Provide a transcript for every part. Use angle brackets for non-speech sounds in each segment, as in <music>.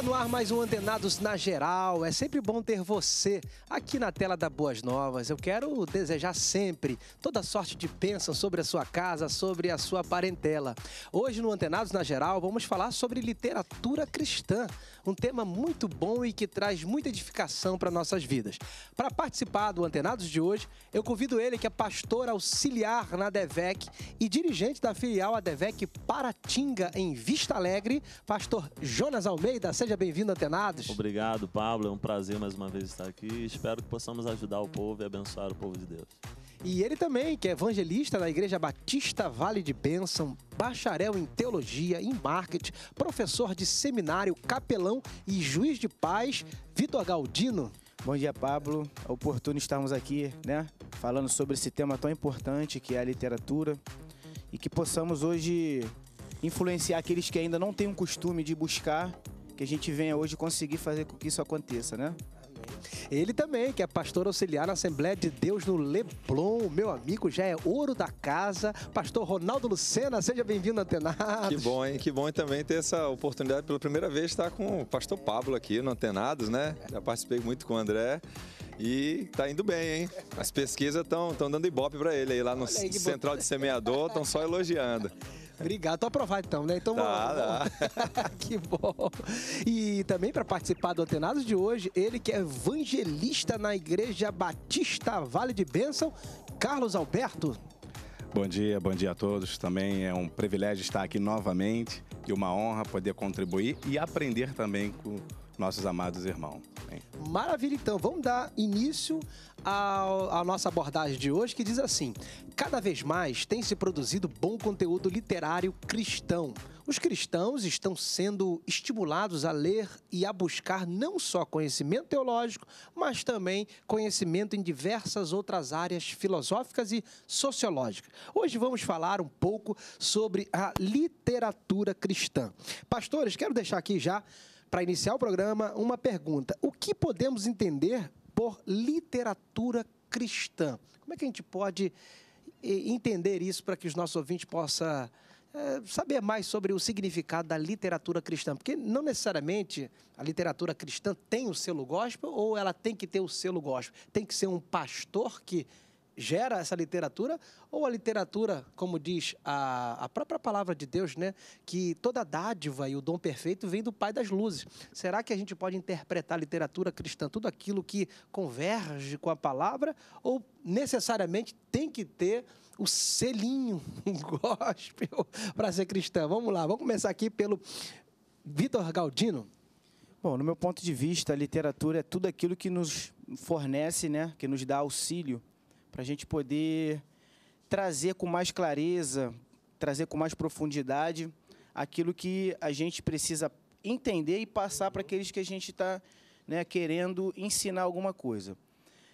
Tá no ar mais um Antenados na Geral. É sempre bom ter você aqui na tela da Boas Novas. Eu quero desejar sempre toda sorte de bênção sobre a sua casa, sobre a sua parentela. Hoje no Antenados na Geral vamos falar sobre literatura cristã, um tema muito bom e que traz muita edificação para nossas vidas. Para participar do Antenados de hoje, eu convido ele que é pastor auxiliar na Devec e dirigente da filial Adevec Paratinga em Vista Alegre, pastor Jonas Almeida. Seja Seja bem-vindo, Atenados. Obrigado, Pablo. É um prazer mais uma vez estar aqui. Espero que possamos ajudar o povo e abençoar o povo de Deus. E ele também, que é evangelista na Igreja Batista Vale de Bênção, bacharel em teologia, em marketing, professor de seminário, capelão e juiz de paz, Vitor Galdino. Bom dia, Pablo. É oportuno estarmos aqui, né? Falando sobre esse tema tão importante que é a literatura e que possamos hoje influenciar aqueles que ainda não têm o costume de buscar que a gente venha hoje conseguir fazer com que isso aconteça, né? Ele também, que é pastor auxiliar na Assembleia de Deus no Leblon, meu amigo, já é ouro da casa. Pastor Ronaldo Lucena, seja bem-vindo, Antenados. Que bom, hein? Que bom também ter essa oportunidade pela primeira vez estar com o pastor Pablo aqui no Antenados, né? Já participei muito com o André. E tá indo bem, hein? As pesquisas estão dando ibope para ele aí lá no aí, Central de Semeador, estão só elogiando. <laughs> Tá. Obrigado. Tô aprovado então, né? Então, tá, vamos, lá. Tá. <laughs> que bom. E também para participar do Antenados de hoje, ele que é evangelista na Igreja Batista Vale de Bênção, Carlos Alberto. Bom dia, bom dia a todos. Também é um privilégio estar aqui novamente e uma honra poder contribuir e aprender também com nossos amados irmãos. Amém. Maravilha, então. Vamos dar início à, à nossa abordagem de hoje, que diz assim: cada vez mais tem se produzido bom conteúdo literário cristão. Os cristãos estão sendo estimulados a ler e a buscar não só conhecimento teológico, mas também conhecimento em diversas outras áreas filosóficas e sociológicas. Hoje vamos falar um pouco sobre a literatura cristã. Pastores, quero deixar aqui já para iniciar o programa, uma pergunta: o que podemos entender por literatura cristã? Como é que a gente pode entender isso para que os nossos ouvintes possam é, saber mais sobre o significado da literatura cristã? Porque não necessariamente a literatura cristã tem o selo gospel ou ela tem que ter o selo gospel. Tem que ser um pastor que gera essa literatura, ou a literatura, como diz a, a própria palavra de Deus, né, que toda dádiva e o dom perfeito vem do Pai das Luzes. Será que a gente pode interpretar a literatura cristã, tudo aquilo que converge com a palavra, ou necessariamente tem que ter o selinho <laughs> gospel para ser cristã? Vamos lá, vamos começar aqui pelo Vitor Galdino. Bom, no meu ponto de vista, a literatura é tudo aquilo que nos fornece, né, que nos dá auxílio para a gente poder trazer com mais clareza, trazer com mais profundidade aquilo que a gente precisa entender e passar para aqueles que a gente está né, querendo ensinar alguma coisa.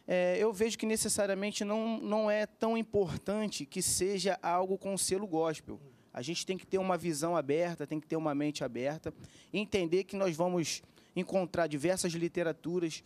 É, eu vejo que necessariamente não, não é tão importante que seja algo com selo gospel. A gente tem que ter uma visão aberta, tem que ter uma mente aberta, entender que nós vamos encontrar diversas literaturas,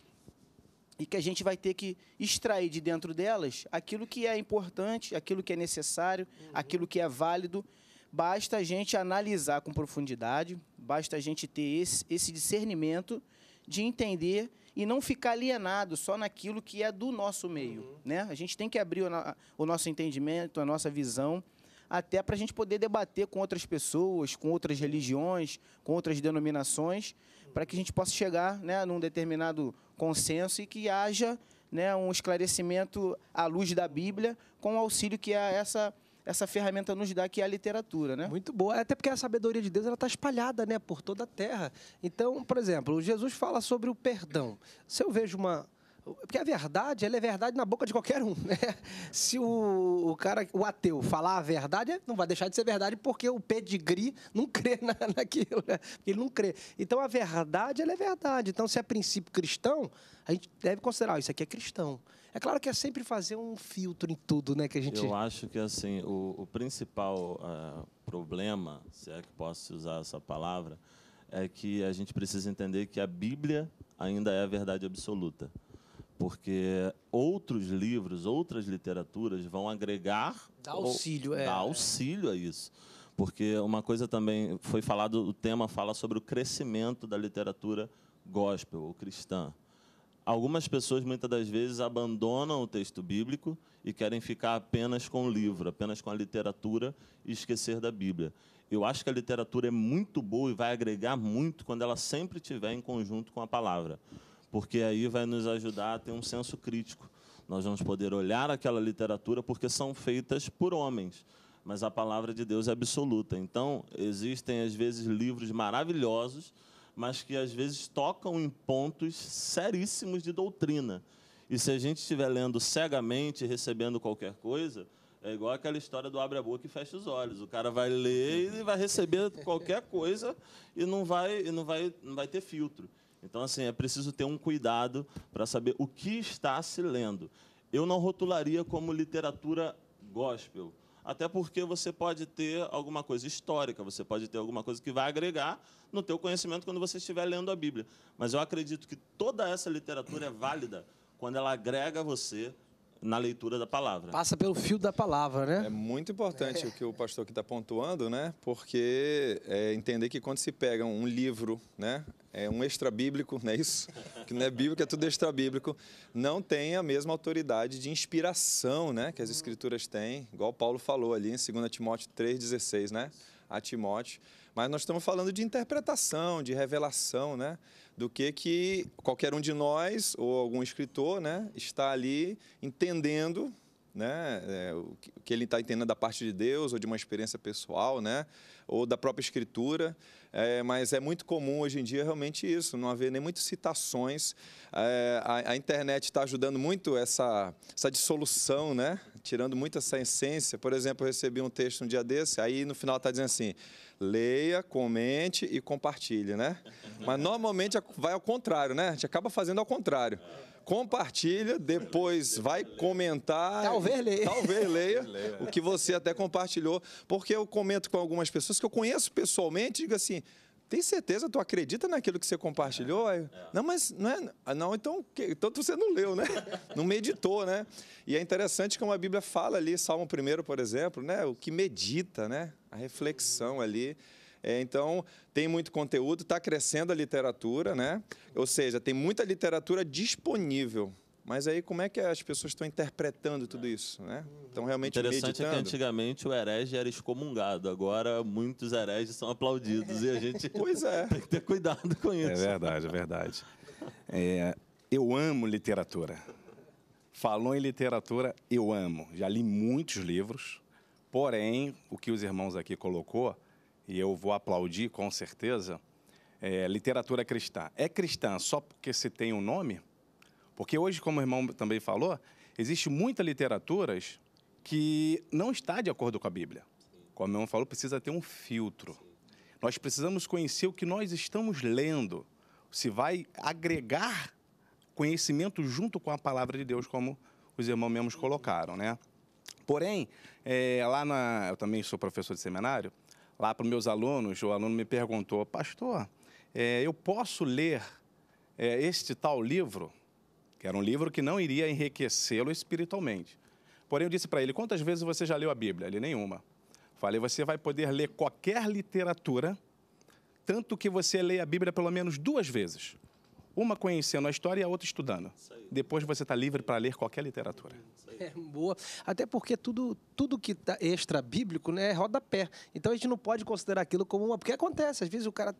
e que a gente vai ter que extrair de dentro delas aquilo que é importante, aquilo que é necessário, uhum. aquilo que é válido. Basta a gente analisar com profundidade, basta a gente ter esse, esse discernimento de entender e não ficar alienado só naquilo que é do nosso meio. Uhum. Né? A gente tem que abrir o, o nosso entendimento, a nossa visão, até para a gente poder debater com outras pessoas, com outras religiões, com outras denominações, para que a gente possa chegar né, num determinado consenso e que haja né, um esclarecimento à luz da Bíblia com o auxílio que é essa essa ferramenta nos dá que é a literatura, né? Muito boa, até porque a sabedoria de Deus ela está espalhada, né, por toda a terra. Então, por exemplo, Jesus fala sobre o perdão. Se eu vejo uma porque a verdade, ela é verdade na boca de qualquer um. <laughs> Né? Se o, o, cara, o ateu, falar a verdade, não vai deixar de ser verdade porque o pedigree não <laughs> crê na, naquilo. Né? Ele não crê. Então, a verdade, ela é verdade. Então, se é princípio cristão, a gente deve considerar, oh, isso aqui é cristão. É claro que é sempre fazer um filtro em tudo, né? Que a gente... Eu acho que, assim, o, o principal uh, problema, se é que posso usar essa palavra, é que a gente precisa entender que a Bíblia ainda é a verdade absoluta porque outros livros, outras literaturas vão agregar. Dá auxílio, ou, é. Dá auxílio a isso. Porque uma coisa também foi falado, o tema fala sobre o crescimento da literatura gospel ou cristã. Algumas pessoas, muitas das vezes, abandonam o texto bíblico e querem ficar apenas com o livro, apenas com a literatura e esquecer da Bíblia. Eu acho que a literatura é muito boa e vai agregar muito quando ela sempre estiver em conjunto com a palavra porque aí vai nos ajudar a ter um senso crítico. Nós vamos poder olhar aquela literatura porque são feitas por homens, mas a palavra de Deus é absoluta. Então, existem às vezes livros maravilhosos, mas que às vezes tocam em pontos seríssimos de doutrina. E se a gente estiver lendo cegamente, recebendo qualquer coisa, é igual aquela história do abre a boca e fecha os olhos. O cara vai ler e vai receber qualquer coisa e não vai, e não vai, não vai ter filtro. Então, assim, é preciso ter um cuidado para saber o que está se lendo. Eu não rotularia como literatura gospel, até porque você pode ter alguma coisa histórica, você pode ter alguma coisa que vai agregar no teu conhecimento quando você estiver lendo a Bíblia. Mas eu acredito que toda essa literatura é válida quando ela agrega você na leitura da palavra. Passa pelo fio da palavra, né? É muito importante é. o que o pastor aqui está pontuando, né? Porque é entender que quando se pega um livro, né? é um extrabíblico, não é isso? <laughs> Que não é bíblico, é tudo extrabíblico, não tem a mesma autoridade de inspiração né, que as escrituras têm, igual Paulo falou ali em 2 Timóteo 3,16, né? A Timóteo. Mas nós estamos falando de interpretação, de revelação, né? Do que que qualquer um de nós ou algum escritor, né, está ali entendendo né? É, o que ele está entendendo da parte de Deus ou de uma experiência pessoal, né? Ou da própria escritura. É, mas é muito comum hoje em dia realmente isso, não haver nem muitas citações. É, a, a, internet está ajudando muito essa, essa dissolução, né? Tirando muito essa essência. Por exemplo, eu recebi um texto um dia desse, aí no final está dizendo assim: leia, comente e compartilhe, né? Mas normalmente é, vai ao contrário, né? A gente acaba fazendo ao contrário compartilha, depois vai comentar. Talvez leia. Talvez leia o que você até compartilhou, porque eu comento com algumas pessoas que eu conheço pessoalmente digo assim. Tem certeza? Tu acredita naquilo que você compartilhou? É, é. Não, mas não é. Ah, não, então, então você não leu, né? <laughs> Não meditou, né? E é interessante como a Bíblia fala ali, Salmo 1, por exemplo, né? O que medita, né? A reflexão ali. É, então, tem muito conteúdo, está crescendo a literatura, né? Ou seja, tem muita literatura disponível. Mas aí como é que as pessoas estão interpretando tudo isso, né? Então realmente Interessante meditando. é que antigamente o herege era excomungado, agora muitos hereges são aplaudidos e a gente <laughs> pois é. tem que ter cuidado com é isso. É verdade, é verdade. É, eu amo literatura. Falou em literatura, eu amo. Já li muitos livros, porém o que os irmãos aqui colocou e eu vou aplaudir com certeza, é, literatura cristã. É cristã só porque se tem um nome? Porque hoje, como o irmão também falou, existe muita literaturas que não está de acordo com a Bíblia. Como o irmão falou, precisa ter um filtro. Nós precisamos conhecer o que nós estamos lendo, se vai agregar conhecimento junto com a palavra de Deus, como os irmãos mesmos colocaram, né? Porém, é, lá na, eu também sou professor de seminário, lá para os meus alunos, o aluno me perguntou, pastor, é, eu posso ler é, este tal livro? Que era um livro que não iria enriquecê-lo espiritualmente. Porém, eu disse para ele, quantas vezes você já leu a Bíblia? Ele, nenhuma. Falei, você vai poder ler qualquer literatura, tanto que você leia a Bíblia pelo menos duas vezes. Uma conhecendo a história e a outra estudando. Depois você está livre para ler qualquer literatura. É, boa. Até porque tudo, tudo que está extra bíblico né, é rodapé. Então a gente não pode considerar aquilo como uma. Porque acontece, às vezes o cara.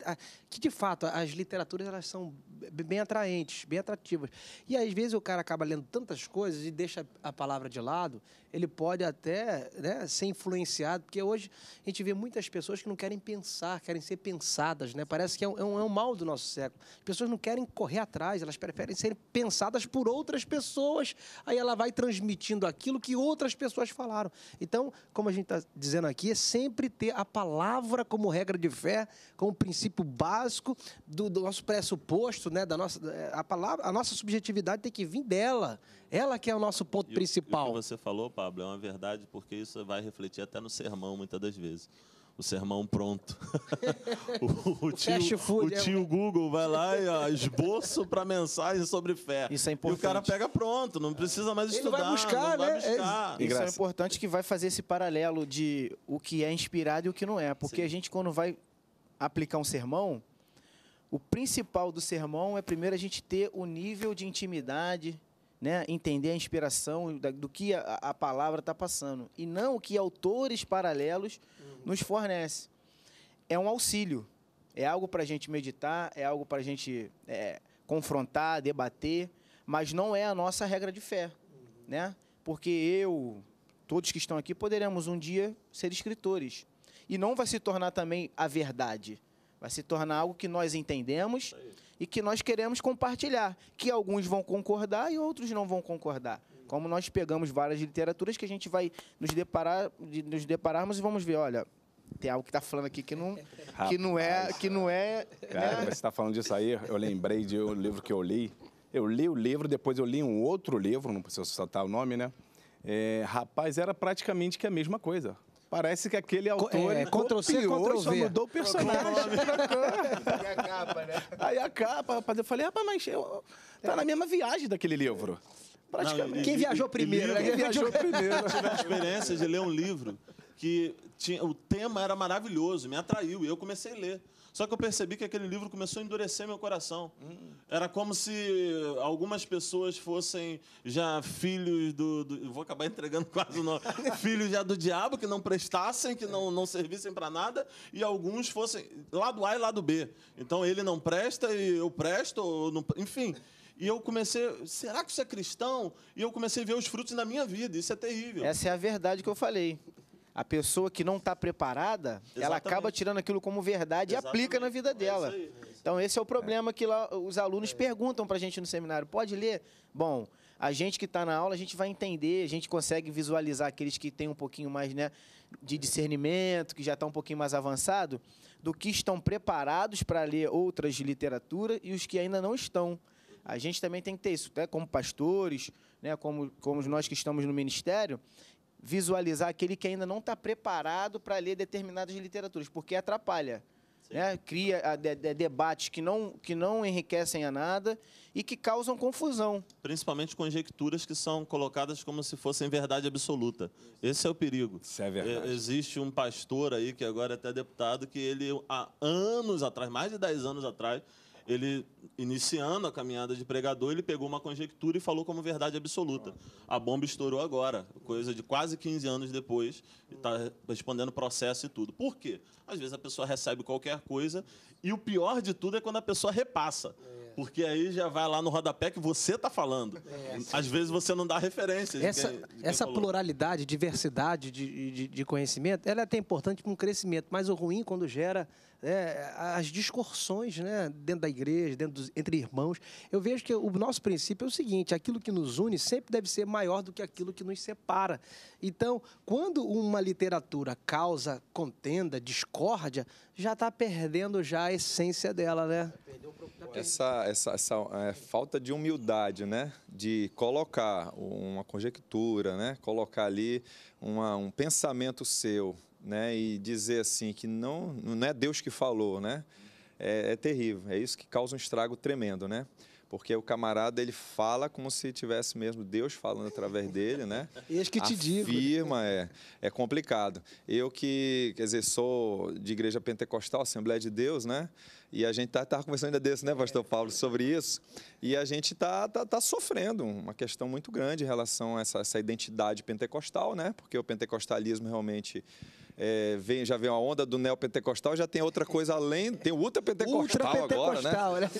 Que de fato, as literaturas elas são bem atraentes, bem atrativas. E às vezes o cara acaba lendo tantas coisas e deixa a palavra de lado ele pode até né, ser influenciado, porque hoje a gente vê muitas pessoas que não querem pensar, querem ser pensadas, né? Parece que é um, é um, é um mal do nosso século. As pessoas não querem correr atrás, elas preferem ser pensadas por outras pessoas. Aí ela vai transmitindo aquilo que outras pessoas falaram. Então, como a gente está dizendo aqui, é sempre ter a palavra como regra de fé, como princípio básico do, do nosso pressuposto, né? Da nossa, é, a palavra, a nossa subjetividade tem que vir dela. Ela que é o nosso ponto e principal. O que você falou, Pablo, é uma verdade, porque isso vai refletir até no sermão, muitas das vezes o sermão pronto. <laughs> o, o, tio, o é tio Google vai lá e ó, esboço para mensagem sobre fé. Isso é importante. E o cara pega pronto, não precisa mais estudar. Ele vai buscar, né? Vai buscar. Isso é importante que vai fazer esse paralelo de o que é inspirado e o que não é. Porque Sim. a gente, quando vai aplicar um sermão, o principal do sermão é primeiro a gente ter o nível de intimidade, né, entender a inspiração do que a, a palavra está passando e não o que autores paralelos uhum. nos fornece. É um auxílio, é algo para a gente meditar, é algo para a gente é, confrontar, debater, mas não é a nossa regra de fé, uhum. né? Porque eu, todos que estão aqui, poderemos um dia ser escritores e não vai se tornar também a verdade, vai se tornar algo que nós entendemos. É e que nós queremos compartilhar, que alguns vão concordar e outros não vão concordar. Como nós pegamos várias literaturas que a gente vai nos deparar, nos depararmos e vamos ver, olha, tem algo que está falando aqui que não, Rapaz, que não é, que não é. Cara, né? você está falando disso aí, eu lembrei de um livro que eu li. Eu li o livro, depois eu li um outro livro, não preciso citar o nome, né? É, rapaz, era praticamente que a mesma coisa. Parece que aquele autor é, Ctrl C, Ctrl só mudou o personagem. e a capa, né? Aí a capa, rapaz. Eu falei, rapaz, mas eu... tá na mesma viagem daquele livro. Praticamente. Não, e, quem viajou primeiro, né? Quem viajou primeiro. Eu tive a experiência de ler um livro que tinha, o tema era maravilhoso, me atraiu, e eu comecei a ler. Só que eu percebi que aquele livro começou a endurecer meu coração. Hum. Era como se algumas pessoas fossem já filhos do. do vou acabar <laughs> entregando quase o nome. filhos já do diabo, que não prestassem, que não, não servissem para nada, e alguns fossem lado A e lado B. Então ele não presta e eu presto, não, enfim. E eu comecei, será que isso é cristão? E eu comecei a ver os frutos na minha vida. Isso é terrível. Essa é a verdade que eu falei a pessoa que não está preparada, Exatamente. ela acaba tirando aquilo como verdade Exatamente. e aplica na vida é dela. É aí, é então, esse é o problema é. que lá, os alunos é. perguntam para a gente no seminário. Pode ler? Bom, a gente que está na aula, a gente vai entender, a gente consegue visualizar aqueles que têm um pouquinho mais né, de discernimento, que já está um pouquinho mais avançado, do que estão preparados para ler outras literaturas e os que ainda não estão. A gente também tem que ter isso, até né, como pastores, né, como, como nós que estamos no ministério, visualizar aquele que ainda não está preparado para ler determinadas literaturas, porque atrapalha. Né? Cria de, de, debates que não, que não enriquecem a nada e que causam confusão. Principalmente conjecturas que são colocadas como se fossem verdade absoluta. Esse é o perigo. Isso é verdade. E, existe um pastor aí, que agora é até deputado, que ele, há anos atrás, mais de 10 anos atrás, ele, iniciando a caminhada de pregador, ele pegou uma conjectura e falou como verdade absoluta. A bomba estourou agora, coisa de quase 15 anos depois, está respondendo processo e tudo. Por quê? Às vezes a pessoa recebe qualquer coisa e o pior de tudo é quando a pessoa repassa. É. Porque aí já vai lá no rodapé que você está falando. É, Às vezes você não dá referência. Essa, quem, de quem essa pluralidade, diversidade de, de, de, conhecimento, ela é até importante para um crescimento, mas o ruim quando gera é, as discussões né, dentro da igreja, dentro dos, entre irmãos. Eu vejo que o nosso princípio é o seguinte: aquilo que nos une sempre deve ser maior do que aquilo que nos separa. Então, quando uma literatura causa contenda, discórdia, já está perdendo já a essência dela, né? Essa, essa, essa é, falta de humildade, né? De colocar uma conjectura, né? Colocar ali uma, um pensamento seu né, e dizer assim que não, não é Deus que falou, né? É, é terrível, é isso que causa um estrago tremendo, né? porque o camarada ele fala como se tivesse mesmo Deus falando através dele, né? <laughs> Eis que te digo. Firma é, é complicado. Eu que, quer dizer, sou de igreja pentecostal, Assembleia de Deus, né? E a gente tá, tá conversando ainda desse, né, pastor Paulo, sobre isso. E a gente tá, tá, tá sofrendo uma questão muito grande em relação a essa, essa identidade pentecostal, né? Porque o pentecostalismo realmente é, vem, já vem a onda do neopentecostal, já tem outra coisa além, tem o ultrapentecostal ultra agora, né? né?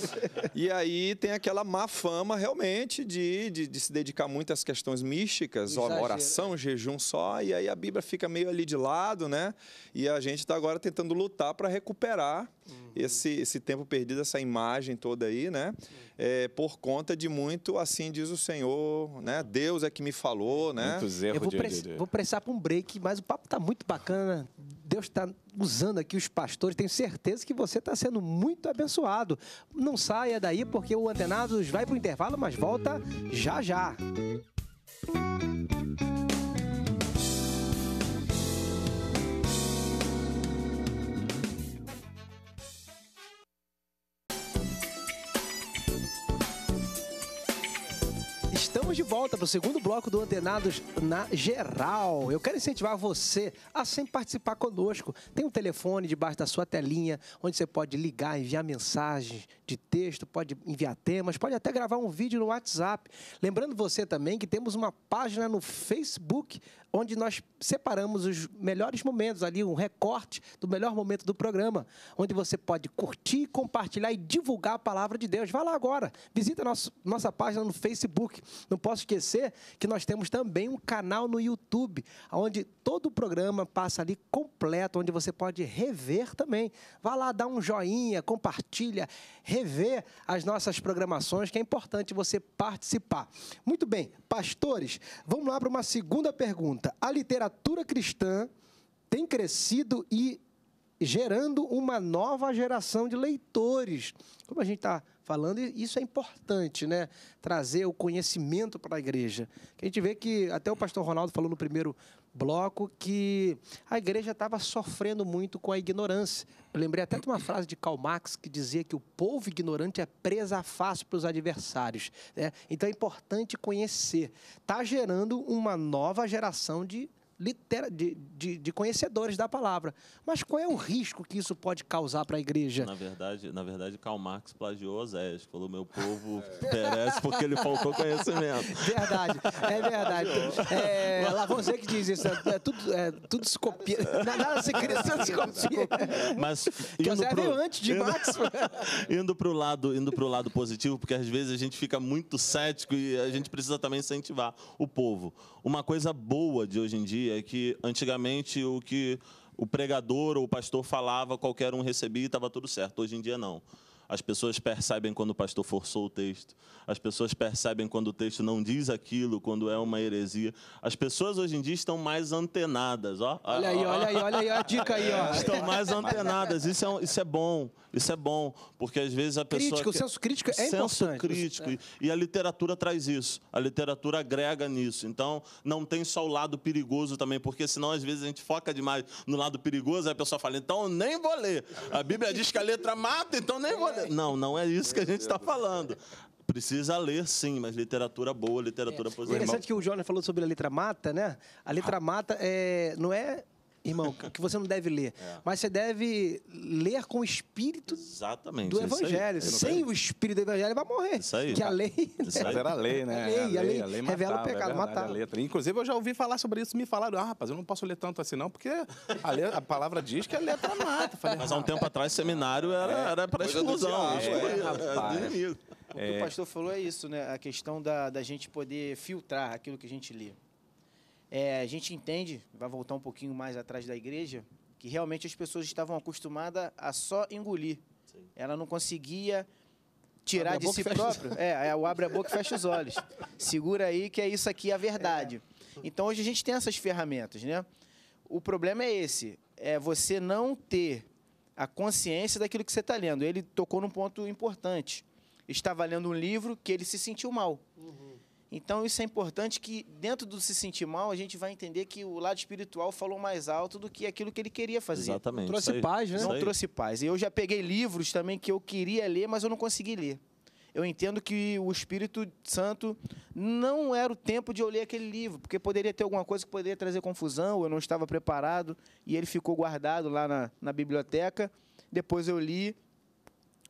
<laughs> e aí tem aquela má fama realmente de, de, de se dedicar muito às questões místicas, oração, né? jejum só, e aí a Bíblia fica meio ali de lado, né? E a gente está agora tentando lutar para recuperar. Hum Uhum. esse, esse tempo perdido, essa imagem toda aí, né? É, por conta de muito, assim diz o Senhor, né? Deus é que me falou, né? Muitos erros Eu vou, pre de, de... vou para um break, mas o papo está muito bacana. Deus está usando aqui os pastores. Tenho certeza que você está sendo muito abençoado. Não saia daí, porque o Antenados vai para o intervalo, mas volta já já. Música Estamos de volta para o segundo bloco do Antenados na Geral. Eu quero incentivar você a sempre participar conosco. Tem um telefone debaixo da sua telinha, onde você pode ligar, enviar mensagens de texto, pode enviar temas, pode até gravar um vídeo no WhatsApp. Lembrando você também que temos uma página no Facebook, onde nós separamos os melhores momentos ali, um recorte do melhor momento do programa, onde você pode curtir, compartilhar e divulgar a palavra de Deus. Vá lá agora, visita nosso, nossa página no Facebook. Não posso esquecer que nós temos também um canal no YouTube, onde todo o programa passa ali completo, onde você pode rever também. Vá lá, dá um joinha, compartilha, rever as nossas programações, que é importante você participar. Muito bem, pastores, vamos lá para uma segunda pergunta. A literatura cristã tem crescido e gerando uma nova geração de leitores. Como a gente está falando, isso é importante, né? Trazer o conhecimento para a igreja. a gente vê que até o pastor Ronaldo falou no primeiro bloco que a igreja estava sofrendo muito com a ignorância. Eu lembrei até de uma frase de Karl Marx que dizia que o povo ignorante é presa fácil para os adversários. Né? Então é importante conhecer. Está gerando uma nova geração de litera, de, de, de, conhecedores da palavra. Mas qual é o risco que isso pode causar para a igreja? Na verdade, na verdade, Karl Marx plagiou Oséias. Falou, meu povo perece porque ele faltou conhecimento. <laughs> Verdade, é verdade. é, lá você que diz isso. É, é, tudo, é, tudo se copia. Nada se cria, se copia. Mas, pro... veio antes de indo, Marx. <laughs> indo para o lado, indo lado positivo, porque às vezes a gente fica muito cético e a gente precisa também incentivar o povo. Uma coisa boa de hoje em dia é que antigamente o que o pregador ou o pastor falava, qualquer um recebia e estava tudo certo. Hoje em dia, não. As pessoas percebem quando o pastor forçou o texto. As pessoas percebem quando o texto não diz aquilo, quando é uma heresia. As pessoas hoje em dia estão mais antenadas, ó. Olha aí, olha aí, olha aí a dica aí, ó. <laughs> Estão mais antenadas. Isso é, isso é bom. Isso é bom, porque às vezes a pessoa. Crítico, que... o senso crítico é senso importante. Né? crítico. É. E a literatura traz isso. A literatura agrega nisso. Então, não tem só o lado perigoso também, porque senão às vezes a gente foca demais no lado perigoso, aí a pessoa fala, então nem vou ler. A Bíblia diz que a letra mata, então nem vou ler. Não, não é isso que a gente está falando precisa ler, sim, mas literatura boa, literatura é. positiva. É interessante que o Jorge falou sobre a letra mata, né? A letra ah. mata é, não é irmão, <laughs> que você não deve ler. É. Mas você deve ler com o espírito Exatamente, do é Evangelho. Sem o espírito do Evangelho, vai morrer. Isso aí. Que a lei. Isso aí. era a lei, né? A lei, a lei, a lei, revela matava, o é pecado, é Inclusive, eu já ouvi falar sobre isso. Me falaram, ah, rapaz, eu não posso ler tanto assim, não, porque a, a palavra diz que a letra mata. Falei, mas há um tempo atrás, seminário é era, era para exclusão. É, é, é, o que o pastor falou é isso, né? A questão da, da gente poder filtrar aquilo que a gente lê. É, a gente entende, vai voltar um pouquinho mais atrás da igreja, que realmente as pessoas estavam acostumadas a só engolir. Sim. Ela não conseguia tirar de si próprio. É, é, o abre a boca e fecha os é, olhos. <laughs> Segura aí que é isso aqui a verdade. É. Então hoje a gente tem essas ferramentas, né? O problema é esse, é você não ter a consciência daquilo que você está lendo. Ele tocou num ponto importante. Estava lendo um livro que ele se sentiu mal. Uhum. Então isso é importante que dentro do se sentir mal, a gente vai entender que o lado espiritual falou mais alto do que aquilo que ele queria fazer. Exatamente. Não trouxe paz, né? Não trouxe paz. E eu já peguei livros também que eu queria ler, mas eu não consegui ler. Eu entendo que o Espírito Santo não era o tempo de eu ler aquele livro, porque poderia ter alguma coisa que poderia trazer confusão, eu não estava preparado, e ele ficou guardado lá na, na biblioteca. Depois eu li,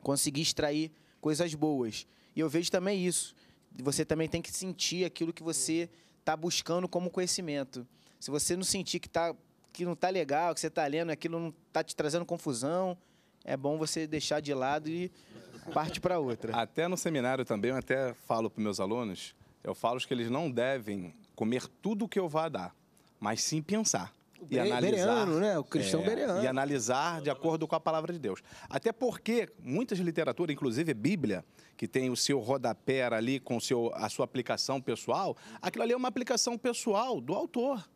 consegui extrair coisas boas. E eu vejo também isso você também tem que sentir aquilo que você está buscando como conhecimento. Se você não sentir que, tá, que não está legal, que você está lendo, aquilo não está te trazendo confusão, é bom você deixar de lado e parte para outra. Até no seminário também, eu até falo para meus alunos, eu falo que eles não devem comer tudo o que eu vá dar, mas sim pensar o e analisar, Bereano, né? O cristão é, Bereano. E analisar de acordo com a palavra de Deus. Até porque muitas literaturas, inclusive Bíblia, que tem o seu rodapé ali com seu, a sua aplicação pessoal, aquilo ali é uma aplicação pessoal do autor.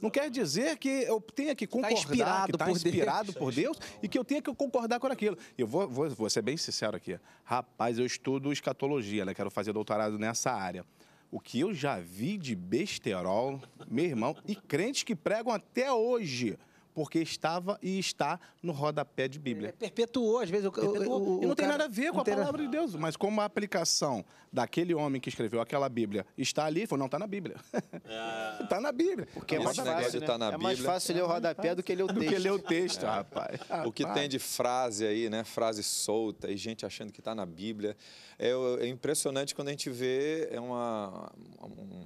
Não quer dizer que eu tenha que tá concordar, tá inspirado, que está inspirado Deus. por Deus e que eu tenha que concordar com aquilo. Eu vou, vou, vou ser bem sincero aqui. Rapaz, eu estudo escatologia, né? Quero fazer doutorado nessa área o que eu já vi de besterol, meu irmão, e crentes que pregam até hoje porque estava e está no rodapé de Bíblia. É, perpetuou, às vezes. perpetuou. O, o, e não tem cara, nada a ver com a palavra de Deus, mas como a aplicação daquele homem que escreveu aquela Bíblia está ali, falou, não, está na Bíblia. Está é. <laughs> Tá na Bíblia. Porque é mais, fácil, né? tá na é Bíblia. mais fácil é ler o rodapé do que ler o texto. <laughs> Do que ler o texto, é. rapaz. O que tem de frase aí, né? Frase solta e gente achando que está na Bíblia. É, é, impressionante quando a gente vê é uma,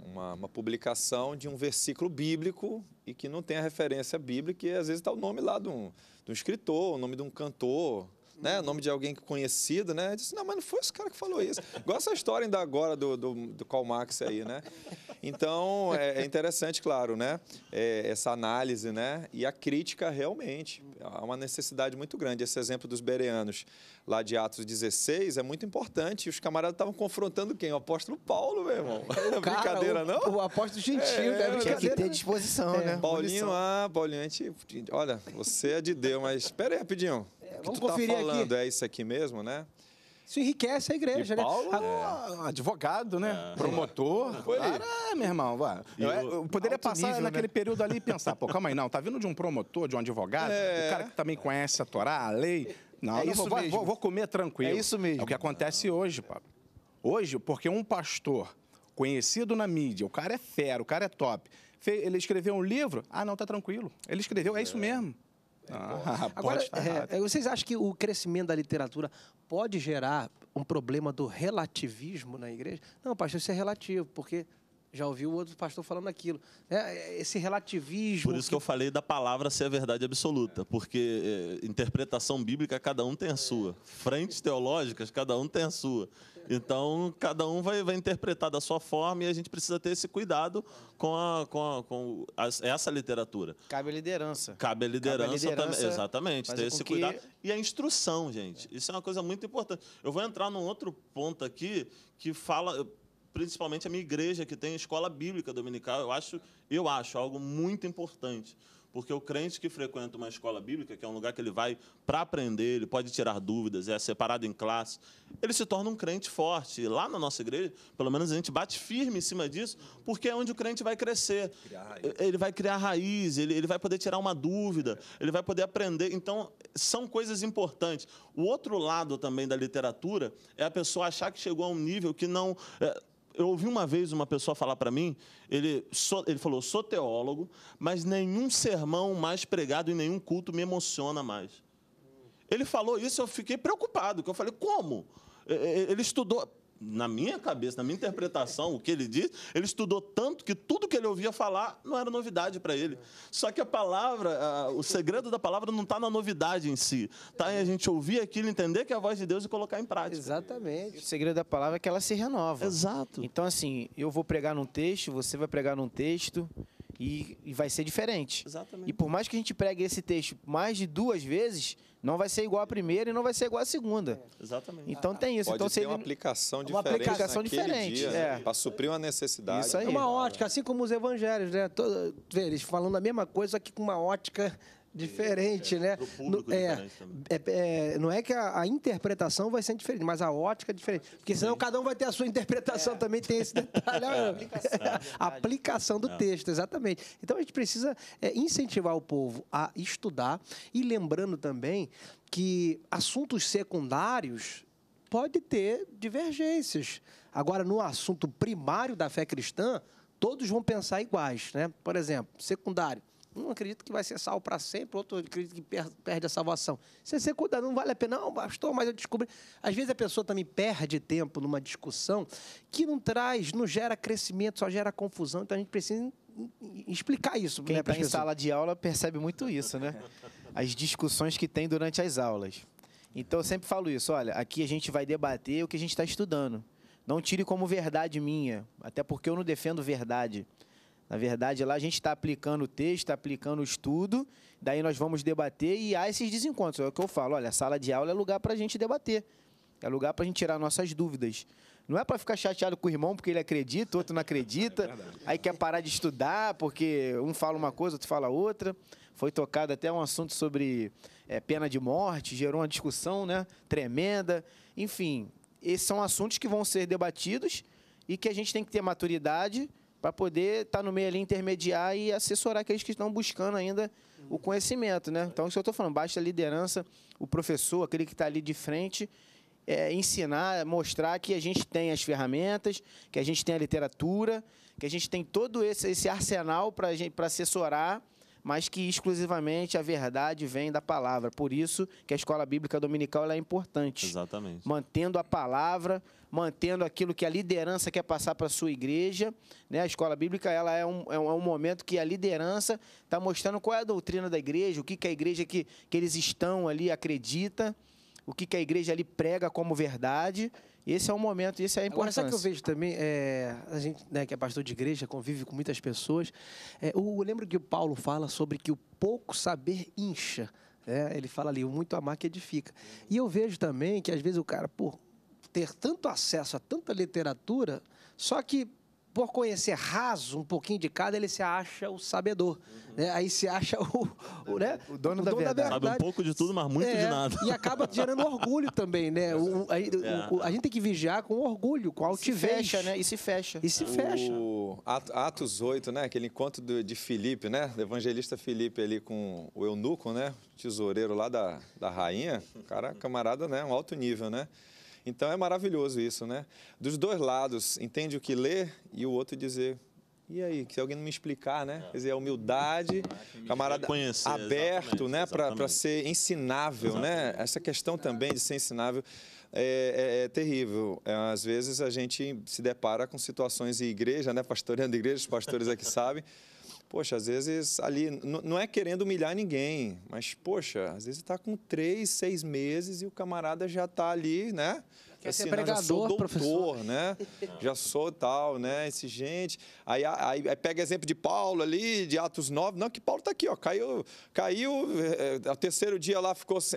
uma, uma publicação de um versículo bíblico e que não tem a referência bíblica, e às vezes está o nome lá de um, de um escritor, o nome de um cantor, né? Uhum. Nome de alguém conhecido, né? disse, não, mas não foi esse cara que falou isso. <laughs> Igual essa história ainda agora do, do, do Karl Marx aí, né? Então, é, é interessante, claro, né? É, essa análise, né? E a crítica realmente. Há uma necessidade muito grande. Esse exemplo dos bereanos lá de Atos 16 é muito importante. Os camaradas estavam confrontando quem? O apóstolo Paulo, meu irmão. <laughs> Cara, <laughs> brincadeira, o, não? O apóstolo gentil, é, né? É, Tinha que ter disposição, é, né? Paulinho, ah, Paulinho, a gente, olha, você é de Deus, mas espera aí rapidinho. É, vamos tá conferir tá falando, aqui. É isso aqui mesmo, né? Isso enriquece a igreja, e né? Paulo, né? É. Advogado, né? É. Promotor. Foi. Ah, meu irmão, vá. Eu, é, eu, poderia passar nível, né? naquele né? período ali e pensar, pô, calma aí, não, tá vindo de um promotor, de um advogado, é. o cara que também conhece a Torá, a lei. Não, é isso vou, mesmo. Vou, vou, comer tranquilo. É isso mesmo. É o que acontece não. hoje, Pablo. Hoje, porque um pastor conhecido na mídia, o cara é fera, o cara é top, ele escreveu um livro, ah, não, tá tranquilo. Ele escreveu, é, isso é. mesmo. Ah, <laughs> Agora, é, é, vocês acham que o crescimento da literatura pode gerar um problema do relativismo na igreja? Não, pastor, isso é relativo, porque já ouviu o outro pastor falando aquilo. Né? É, é, esse relativismo. Por isso que... que... eu falei da palavra ser a verdade absoluta, porque é, interpretação bíblica cada um tem a sua, frentes teológicas cada um tem a sua. Então cada um vai, vai interpretar da sua forma e a gente precisa ter esse cuidado com, a, com, a, com a, essa literatura. Cabe a liderança. Cabe a liderança, Cabe a liderança também. Exatamente, ter esse que... cuidado. E a instrução, gente. Isso é uma coisa muito importante. Eu vou entrar num outro ponto aqui que fala principalmente a minha igreja, que tem escola bíblica dominical, eu acho, eu acho algo muito importante. Porque o crente que frequenta uma escola bíblica, que é um lugar que ele vai para aprender, ele pode tirar dúvidas, é separado em classe, ele se torna um crente forte. E lá na nossa igreja, pelo menos a gente bate firme em cima disso, porque é onde o crente vai crescer. Ele vai criar raiz, ele, ele vai poder tirar uma dúvida, ele vai poder aprender. Então, são coisas importantes. O outro lado também da literatura é a pessoa achar que chegou a um nível que não. É, eu ouvi uma vez uma pessoa falar para mim, ele, sou, ele falou, sou teólogo, mas nenhum sermão mais pregado em nenhum culto me emociona mais. Ele falou isso, eu fiquei preocupado, eu falei, como? Ele estudou, na minha cabeça, na minha interpretação, o que ele disse, ele estudou tanto que tudo que ele ouvia falar não era novidade para ele. Só que a palavra, a, o segredo da palavra não está na novidade em si, está em a gente ouvir aquilo, entender que é a voz de Deus e colocar em prática. Exatamente. O segredo da palavra é que ela se renova. Exato. Então, assim, eu vou pregar num texto, você vai pregar num texto. E, e vai ser diferente. Exatamente. E por mais que a gente pregue esse texto mais de duas vezes, não vai ser igual a primeira e não vai ser igual a segunda. É. Exatamente. Então tem isso. Pode então, ter ele... uma aplicação diferente. Uma aplicação diferente. Dia, é. né? Para suprir uma necessidade. Isso aí. É uma ótica, assim como os evangelhos, né? Todo, eles falando a mesma coisa, só que com uma ótica diferente, é, né? é, diferente é, é, não é que a, a, interpretação vai ser diferente, mas a ótica é diferente. Porque senão Sim. cada um vai ter a sua interpretação, é. também tem esse detalhe. Né? <laughs> a aplicação, aplicação do texto, exatamente. Então a gente precisa incentivar o povo a estudar e lembrando também que assuntos secundários pode ter divergências. Agora, no assunto primário da fé cristã, todos vão pensar iguais, né? Por exemplo, secundário, um acredita que vai ser salvo para sempre, outro acredita que perde a salvação. Você ser cuidado, não vale a pena. Não, pastor, mas eu descobri. Às vezes a pessoa também perde tempo numa discussão que não traz, não gera crescimento, só gera confusão. Então a gente precisa explicar isso. Quem está né, tá em sala de aula percebe muito isso, né? <laughs> As discussões que tem durante as aulas. Então eu sempre falo isso, olha, aqui a gente vai debater o que a gente está estudando. Não tire como verdade minha, até porque eu não defendo verdade. Na verdade, lá a gente está aplicando o texto, está aplicando o estudo, daí nós vamos debater e há esses desencontros. É o que eu falo, olha, a sala de aula é lugar para a gente debater, é lugar para a gente tirar nossas dúvidas. Não é para ficar chateado com o irmão porque ele acredita, outro não acredita, <laughs> é aí quer parar de estudar porque um fala uma coisa, outro fala outra. Foi tocado até um assunto sobre é, pena de morte, gerou uma discussão né, tremenda. Enfim, esses são assuntos que vão ser debatidos e que a gente tem que ter maturidade para poder estar tá no meio ali, intermediar e assessorar aqueles que estão buscando ainda o conhecimento, né? Então, isso eu estou falando, basta a liderança, o professor, aquele que está ali de frente, é, ensinar, é, mostrar que a gente tem as ferramentas, que a gente tem a literatura, que a gente tem todo esse, esse arsenal para assessorar mas que exclusivamente a verdade vem da palavra. Por isso que a escola bíblica dominical é importante. Exatamente. Mantendo a palavra, mantendo aquilo que a liderança quer passar para a sua igreja. Né? A escola bíblica ela é, um, é um, é um momento que a liderança está mostrando qual é a doutrina da igreja, o que, que a igreja que, que eles estão ali acredita o que, que a igreja ali prega como verdade. Esse é o momento, isso é a importância. Agora, sabe que eu vejo também? É, a gente, né, que é pastor de igreja, convive com muitas pessoas. É, eu, eu lembro que o Paulo fala sobre que o pouco saber incha. Né? Ele fala ali, o muito amar que edifica. E eu vejo também que às vezes o cara, por ter tanto acesso a tanta literatura, só que por conhecer raso, um pouquinho de cada, ele se acha o sabedor. Uhum. Né? Aí se acha o, o, né? o dono, o da, dono verdade. da, verdade. Sabe um pouco de tudo, mas muito é, de nada. E acaba gerando orgulho também, né? <laughs> O, a, é. a, gente tem que vigiar com orgulho, com altivez. né? E se fecha. E se fecha. Atos 8, né? Aquele encontro de Filipe, né? Do evangelista Filipe ali com o eunuco, né? Tesoureiro lá da, da rainha. Cara, camarada, né? Um alto nível, né? Então é maravilhoso isso, né? Dos dois lados, entende o que ler e o outro dizer. E aí, se alguém não me explicar, né? É. Quer dizer, a é humildade, é camarada conhecer, aberto, né? Para ser ensinável, né? exatamente. né? Essa questão também de ser ensinável. É, é, é, terrível. É, às vezes a gente se depara com situações em igreja, né? Pastoreando igrejas, os pastores aqui sabem poxa, às vezes ali, não é querendo humilhar ninguém, mas, poxa, às vezes está com três, seis meses e o camarada já está ali, né? Quer assim, ser pregador, não, já sou doutor, professor. né? já sou tal, né? Esse gente. Aí, aí, aí, pega exemplo de Paulo ali, de Atos 9. Não, que Paulo está aqui, ó. Caiu, caiu é, eh, o terceiro dia lá, ficou, assim,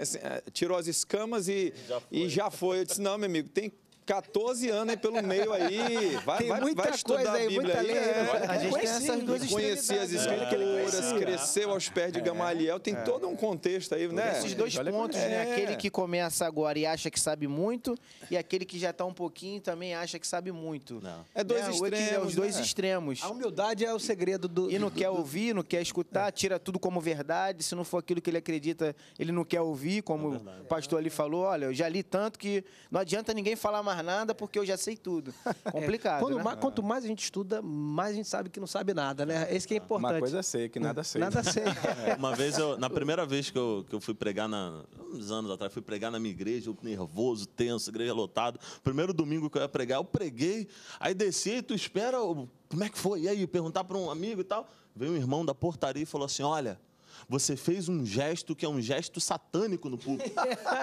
tirou as escamas e, e já foi. E já foi. Eu disse, não, meu amigo, tem, 14 anos aí pelo meio aí. Vai, tem vai, muita vai estudar coisa aí, a Bíblia aí. É, né? a gente tem essas duas Conhecer as escrituras, né? cresceu aos pés de é. Gamaliel, tem é. todo um contexto aí, né? Esses dois pontos, é. né? Aquele que começa agora e acha que sabe muito, e aquele que já está um pouquinho também acha que sabe muito. Não. É dois é, né? extremos. É os dois né? extremos. A humildade é o segredo do. E não quer ouvir, não quer escutar, é. tira tudo como verdade. Se não for aquilo que ele acredita, ele não quer ouvir, como o pastor ali falou. Olha, eu já li tanto que não adianta ninguém falar mais mais nada porque eu já sei tudo. <laughs> É, Complicado. Quando, né? ma, quanto mais a gente estuda, mais a gente sabe que não sabe nada, né? Esse é que é ah, importante. Uma coisa é sei, que nada sei. Nada sei. <laughs> <laughs> Uma vez, eu, na primeira vez que eu, que eu fui pregar, na, uns anos atrás, fui pregar na minha igreja, eu nervoso, tenso, igreja lotada. Primeiro domingo que eu ia pregar, eu preguei, aí desci e tu espera, como é que foi? E aí, perguntar para um amigo e tal. Veio um irmão da portaria e falou assim: olha você fez um gesto que é um gesto satânico no público.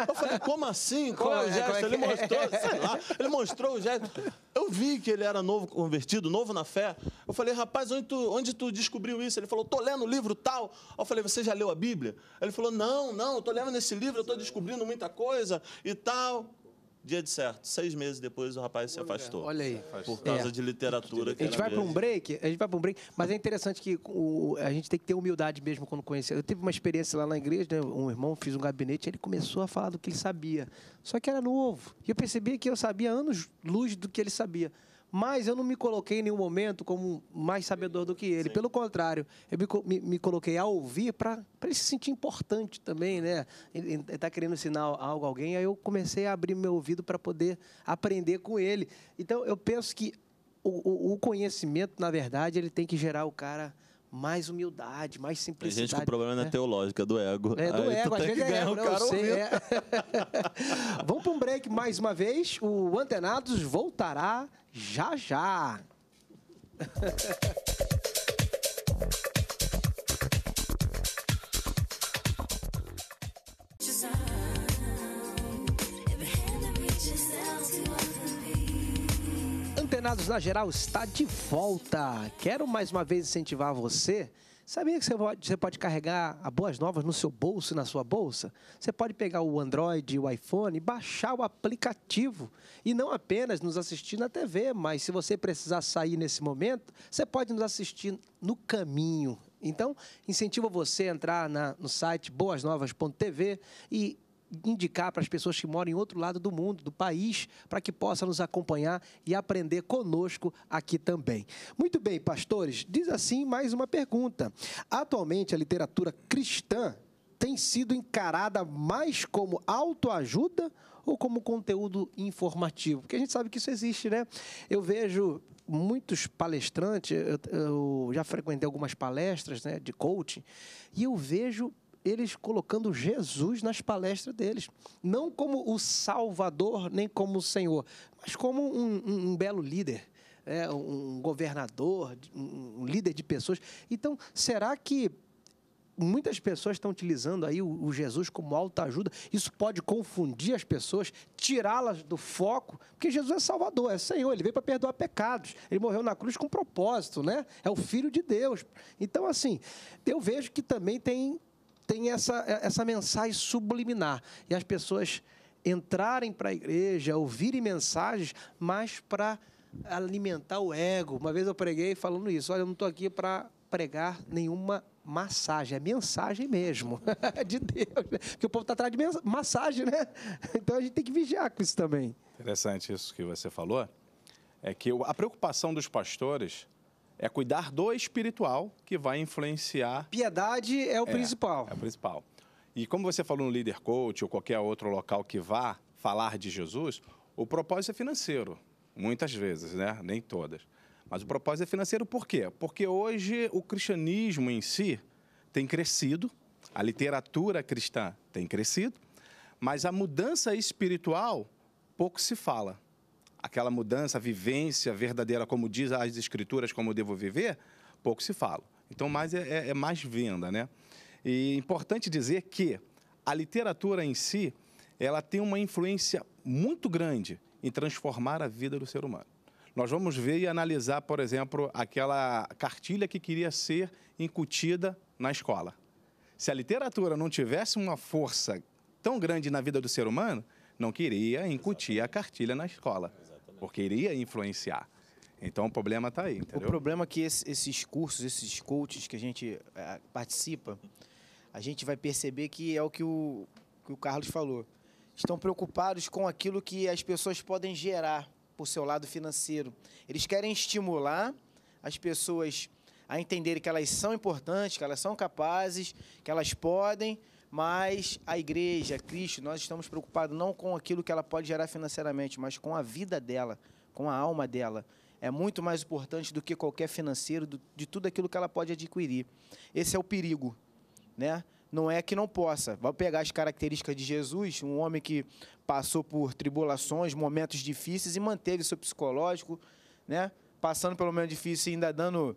eu falei, como assim? Qual, é o é? gesto? É que... Ele é? mostrou, sei lá, ele mostrou o gesto. Eu vi que ele era novo convertido, novo na fé. Eu falei, rapaz, onde tu, onde tu descobriu isso? Ele falou, tô lendo o livro tal. Eu falei, você já leu a Bíblia? Ele falou, não, não, eu tô lendo esse livro, eu tô descobrindo muita coisa e tal. Dia de certo, seis meses depois o rapaz se afastou. Olha aí. Por causa é. de literatura. Que a gente vai para um break, a gente vai para um break, mas é interessante que o, a gente tem que ter humildade mesmo quando conhecer. Eu tive uma experiência lá na igreja, né, um irmão fiz um gabinete, ele começou a falar do que ele sabia, só que era novo. E eu percebi que eu sabia anos luz do que ele sabia. Mas eu não me coloquei em nenhum momento como mais sabedor do que ele. Sim. Pelo contrário, eu me, me, me coloquei a ouvir para ele se sentir importante também, né? Ele está querendo ensinar algo a alguém, aí eu comecei a abrir meu ouvido para poder aprender com ele. Então, eu penso que o, o, o conhecimento, na verdade, ele tem que gerar o cara mais humildade, mais simplicidade. Tem gente, o problema é na né? teológica é do ego. É do Aí ego, a gente é ego, um né? cara sei, é. <laughs> Vamos para um break mais uma vez. O Antenados voltará já já. <laughs> na Geral está de volta. Quero mais uma vez incentivar você. Sabia que você pode, você pode carregar a Boas Novas no seu bolso, na sua bolsa? Você pode pegar o Android, o iPhone, baixar o aplicativo e não apenas nos assistir na TV, mas se você precisar sair nesse momento, você pode nos assistir no caminho. Então, incentivo você a entrar na, no site boasnovas.tv e indicar para as pessoas que moram em outro lado do mundo, do país, para que possam nos acompanhar e aprender conosco aqui também. Muito bem, pastores, diz assim mais uma pergunta. Atualmente a literatura cristã tem sido encarada mais como autoajuda ou como conteúdo informativo? Porque a gente sabe que isso existe, né? Eu vejo muitos palestrantes, eu, eu já frequentei algumas palestras né, de coaching, e eu vejo eles colocando Jesus nas palestras deles. Não como o Salvador, nem como o Senhor, mas como um, um, um belo líder, né? um governador, um líder de pessoas. Então, será que muitas pessoas estão utilizando aí o, Jesus como alta ajuda. Isso pode confundir as pessoas, tirá-las do foco, porque Jesus é Salvador, é Senhor, ele veio para perdoar pecados. Ele morreu na cruz com propósito, né? É o filho de Deus. Então assim, eu vejo que também tem tem essa, é, essa mensagem subliminar. E as pessoas entrarem para a igreja, ouvirem mensagens, mas para alimentar o ego. Uma vez eu preguei falando isso: olha, eu não estou aqui para pregar nenhuma massagem, é mensagem mesmo <laughs> de Deus, porque o povo está atrás de massagem, né? <laughs> Então a gente tem que vigiar com isso também. Interessante isso que você falou, é que a preocupação dos pastores é cuidar do espiritual que vai influenciar. Piedade é o é, principal. É o principal. E como você falou no Líder Coach ou qualquer outro local que vá falar de Jesus, o propósito é financeiro. Muitas vezes, né? Nem todas. Mas o propósito é financeiro por quê? Porque hoje o cristianismo em si tem crescido, a literatura cristã tem crescido, mas a mudança espiritual pouco se fala aquela mudança, a vivência verdadeira, como diz as escrituras, como eu devo viver, pouco se fala. Então, mais é, é, é mais venda, né? E importante dizer que a literatura em si, ela tem uma influência muito grande em transformar a vida do ser humano. Nós vamos ver e analisar, por exemplo, aquela cartilha que queria ser incutida na escola. Se a literatura não tivesse uma força tão grande na vida do ser humano, não queria incutir a cartilha na escola porque iria influenciar. Então o problema está aí, entendeu? O problema é que esses cursos, esses coaches que a gente é, participa, a gente vai perceber que é o que o, que o Carlos falou. Estão preocupados com aquilo que as pessoas podem gerar por seu lado financeiro. Eles querem estimular as pessoas a entenderem que elas são importantes, que elas são capazes, que elas podem, mas a igreja, Cristo, nós estamos preocupados não com aquilo que ela pode gerar financeiramente, mas com a vida dela, com a alma dela. É muito mais importante do que qualquer financeiro, de tudo aquilo que ela pode adquirir. Esse é o perigo, né? Não é que não possa. Vamos pegar as características de Jesus, um homem que passou por tribulações, momentos difíceis e manteve seu psicológico, né? Passando pelo momento difícil e ainda dando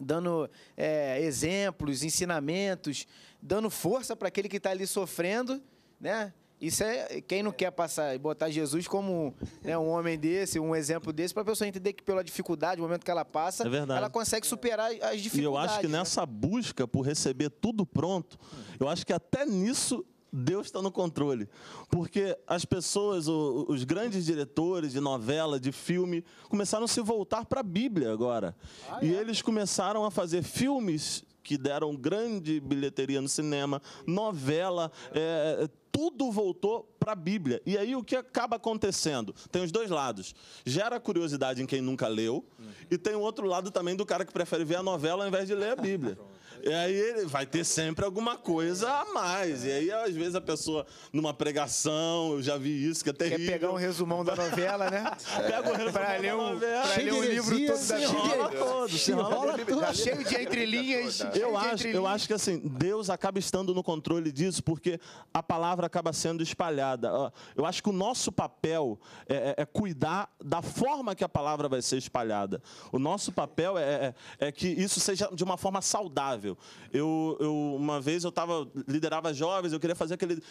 dando é, exemplos, ensinamentos, dando força para aquele que está ali sofrendo, né? Isso é quem não quer passar e botar Jesus como né, um homem desse, um exemplo desse, para a pessoa entender que pela dificuldade, o momento que ela passa, é ela consegue superar as dificuldades. E eu acho que né? nessa busca por receber tudo pronto, eu acho que até nisso Deus está no controle. Porque as pessoas, os grandes diretores de novela, de filme, começaram a se voltar para a Bíblia agora. Ah, e é. eles começaram a fazer filmes que deram grande bilheteria no cinema, novela, é, tudo voltou para a Bíblia. E aí o que acaba acontecendo? Tem os dois lados. Gera curiosidade em quem nunca leu, uhum. e tem o outro lado também do cara que prefere ver a novela ao invés de ler a Bíblia. <laughs> E aí ele vai ter sempre alguma coisa a mais. E aí, às vezes, a pessoa, numa pregação, eu já vi isso, que é terrível. Quer pegar um resumão da novela, né? <laughs> Pega o resumão pra ler um, da novela. Pra ler um livro todo da Bíblia. todo, se enrola tá tudo. Cheio de entrelinhas. Tá eu acho, eu acho que, assim, Deus acaba estando no controle disso, porque a palavra acaba sendo espalhada. Eu acho que o nosso papel é, é, é cuidar da forma que a palavra vai ser espalhada. O nosso papel é, é, é que isso seja de uma forma saudável. Eu, eu uma vez eu tava, liderava jovens, eu queria fazer aquele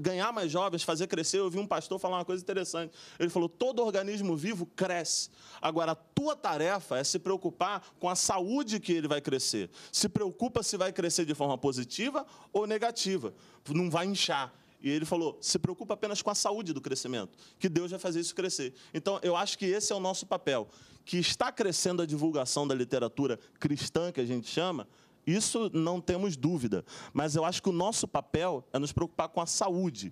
ganhar mais jovens, fazer crescer. Eu vi um pastor falar uma coisa interessante. Ele falou: todo organismo vivo cresce. Agora, a tua tarefa é se preocupar com a saúde que ele vai crescer. Se preocupa se vai crescer de forma positiva ou negativa. Não vai inchar. E ele falou: se preocupa apenas com a saúde do crescimento, que Deus vai fazer isso crescer. Então, eu acho que esse é o nosso papel. Que está crescendo a divulgação da literatura cristã, que a gente chama, isso não temos dúvida. Mas eu acho que o nosso papel é nos preocupar com a saúde.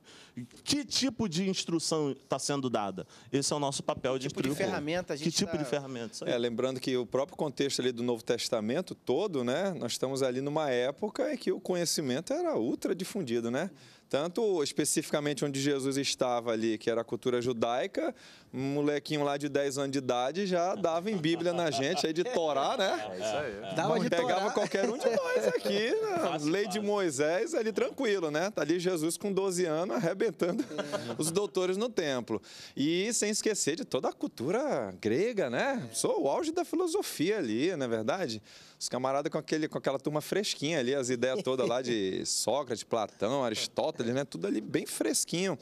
Que tipo de instrução está sendo dada? Esse é o nosso papel que de tipo De ferramenta a gente que tipo de tá ferramenta? É, lembrando que o próprio contexto ali do Novo Testamento todo, né? Nós estamos ali numa época em que o conhecimento era ultra difundido, né? Tanto especificamente onde Jesus estava ali, que era a cultura judaica, um molequinho lá de 10 anos de idade já dava em Bíblia na gente, aí de Torá, né? É, isso aí. Dava de pegava qualquer um de nós aqui, né? fácil, lei fácil. de Moisés, ali tranquilo, né? Tá ali Jesus com 12 anos arrebentando é. <laughs> os doutores no templo. E sem esquecer de toda a cultura grega, né? É. Sou o auge da filosofia ali, não é verdade? Os camaradas com, aquele, com aquela turma fresquinha ali, as ideias todas lá de <laughs> Sócrates, Platão, Aristóteles, né? Tudo ali bem fresquinho.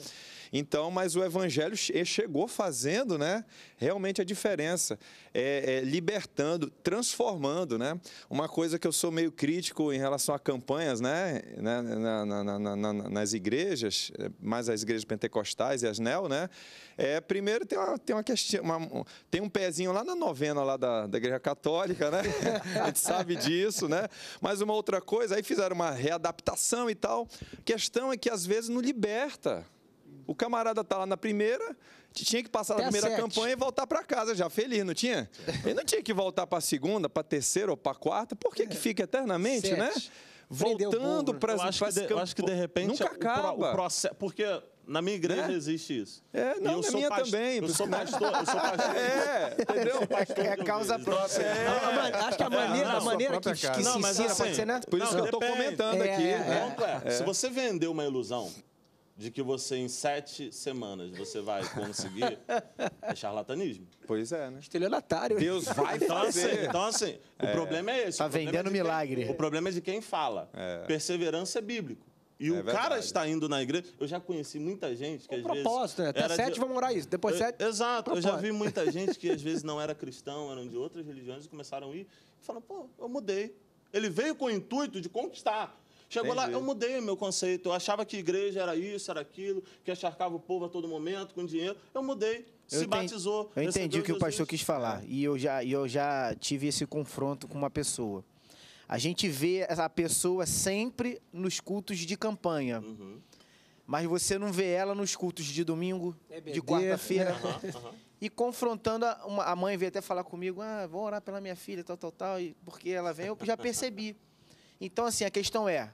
Então, mas o Evangelho chegou fazendo, né? Realmente a diferença, é, é, libertando, transformando, né? Uma coisa que eu sou meio crítico em relação a campanhas, né? né na, na, na, nas igrejas, mais as igrejas pentecostais e as neo, né? É, primeiro tem uma, tem uma questão, uma, tem um pezinho lá na novena lá da, da igreja católica, né? <laughs> a gente sabe disso, né? Mas uma outra coisa, aí fizeram uma readaptação e tal. A questão é que às vezes não liberta. O camarada tá lá na primeira, tinha que passar na primeira campanha e voltar para casa já, feliz, não tinha? <laughs> Ele não tinha que voltar para a segunda, para a terceira ou para a quarta, por que, é. que fica eternamente, né? sete. né? Voltando para as campanhas. Eu acho que de repente nunca acaba. O, processo, porque na minha igreja né? existe isso. É, não, eu na sou minha também. Eu sou pastor, <laughs> é, eu sou pastor. É, entendeu? Pastor é causa própria. É. É. Acho que a é. maneira, não, a maneira que, que, não, se ensina é assim, pode ser, né? Por isso não, que eu estou comentando aqui. Né? se você vendeu uma ilusão de que você, em sete semanas, você vai conseguir, <laughs> é charlatanismo. Pois é, né? Estelionatário. Deus vai então, assim, fazer. Assim, então, assim, é. o problema é esse. Tá vendendo é milagre. Quem, o problema é de quem fala. É. Perseverança é bíblico. E é o verdade. cara está indo na igreja. Eu já conheci muita gente que o às propósito, vezes. Né? Até sete de... vão morar isso, depois sete. Exato, eu já vi muita <laughs> gente que às vezes não era cristão, eram de outras religiões e começaram a ir e falaram, pô, eu mudei. Ele veio com o intuito de conquistar. Chegou Entendi. lá, eu mudei o meu conceito. Eu achava que igreja era isso, era aquilo, que acharcava o povo a todo momento com dinheiro. Eu mudei. Eu se entendi, batizou. Eu entendi o que Jesus. o pastor quis falar. E eu já, eu já tive esse confronto com uma pessoa. A gente vê essa pessoa sempre nos cultos de campanha. Uhum. Mas você não vê ela nos cultos de domingo, é de quarta-feira. uhum. E confrontando, a, uma, a mãe veio até falar comigo, ah, vou orar pela minha filha, tal, tal, tal. E porque ela vem, eu já percebi. Então, assim, a questão é: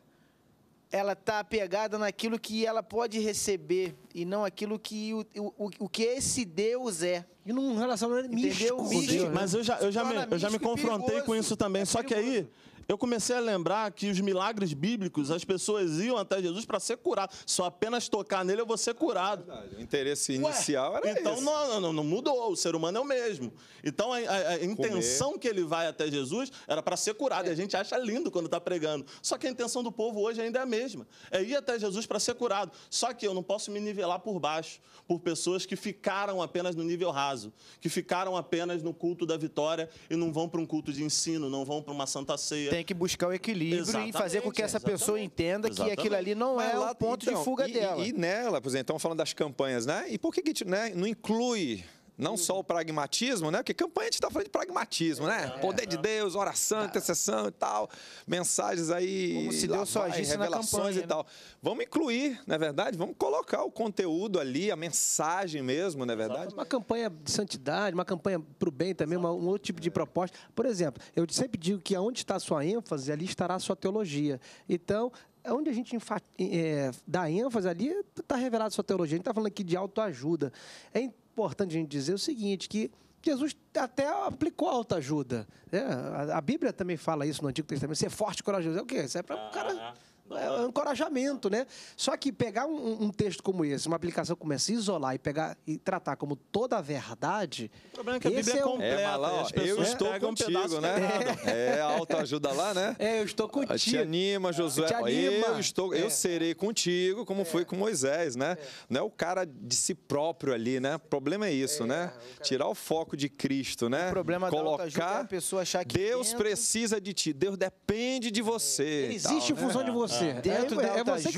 ela está apegada naquilo que ela pode receber e não aquilo que o, o, o que esse Deus é. E num relacionamento místico. místico. Mas eu já, eu já, me, eu já me confrontei perigoso, com isso também. É só que aí eu comecei a lembrar que os milagres bíblicos, as pessoas iam até Jesus para ser curado. Só apenas tocar nele eu vou ser curado. É o interesse inicial Ué, era então, esse. Então não, não, mudou, o ser humano é o mesmo. Então a, a, a intenção que ele vai até Jesus era para ser curado. É. E a gente acha lindo quando está pregando. Só que a intenção do povo hoje ainda é a mesma. É ir até Jesus para ser curado. Só que eu não posso me nivelar por baixo, por pessoas que ficaram apenas no nível raso, que ficaram apenas no culto da vitória e não vão para um culto de ensino, não vão para uma santa ceia. Tem tem que buscar o equilíbrio exatamente, e fazer com que essa pessoa entenda exatamente. que aquilo ali não Mas é o ponto então, de fuga e, dela. E, e nela, por é, exemplo, então estamos falando das campanhas, né? E por que, que né, não inclui não só o pragmatismo, né? Porque campanha a gente está falando de pragmatismo, né? É, Poder de é. Deus, oração, tá. intercessão e tal, mensagens aí. Como se Deus só agisse revelações campanha, e né? tal. Né? Vamos incluir, não é verdade? Vamos colocar o conteúdo ali, a mensagem mesmo, não é verdade? Uma campanha de santidade, uma campanha para o bem também, uma, um outro tipo de proposta. Por exemplo, eu sempre digo que aonde está a sua ênfase, ali estará a sua teologia. Então, onde a gente é, dá ênfase ali, está revelada sua teologia. A gente está falando aqui de autoajuda. É, importante a gente dizer o seguinte, que Jesus até aplicou alta ajuda. Né? A, a, Bíblia também fala isso no Antigo Testamento. Ser forte e corajoso. É o quê? Isso é para o cara é encorajamento, né? Só que pegar um, um, texto como esse, uma aplicação como essa, isolar e pegar e tratar como toda a verdade. O problema é que a Bíblia é, um... É completa. É, mas lá, né? ó, eu estou contigo, um né? É. é autoajuda lá, né? É, eu estou contigo. Te anima, Josué. Te anima. Eu estou, é. eu serei contigo, como é. foi com Moisés, né? É. Não é o cara de si próprio ali, né? O problema é isso, né? Tirar o foco de Cristo, né? O problema Colocar da a pessoa achar que Deus dentro... precisa de ti, Deus depende de você. Existe tal, né? função né? de você. Dentro é, é, é você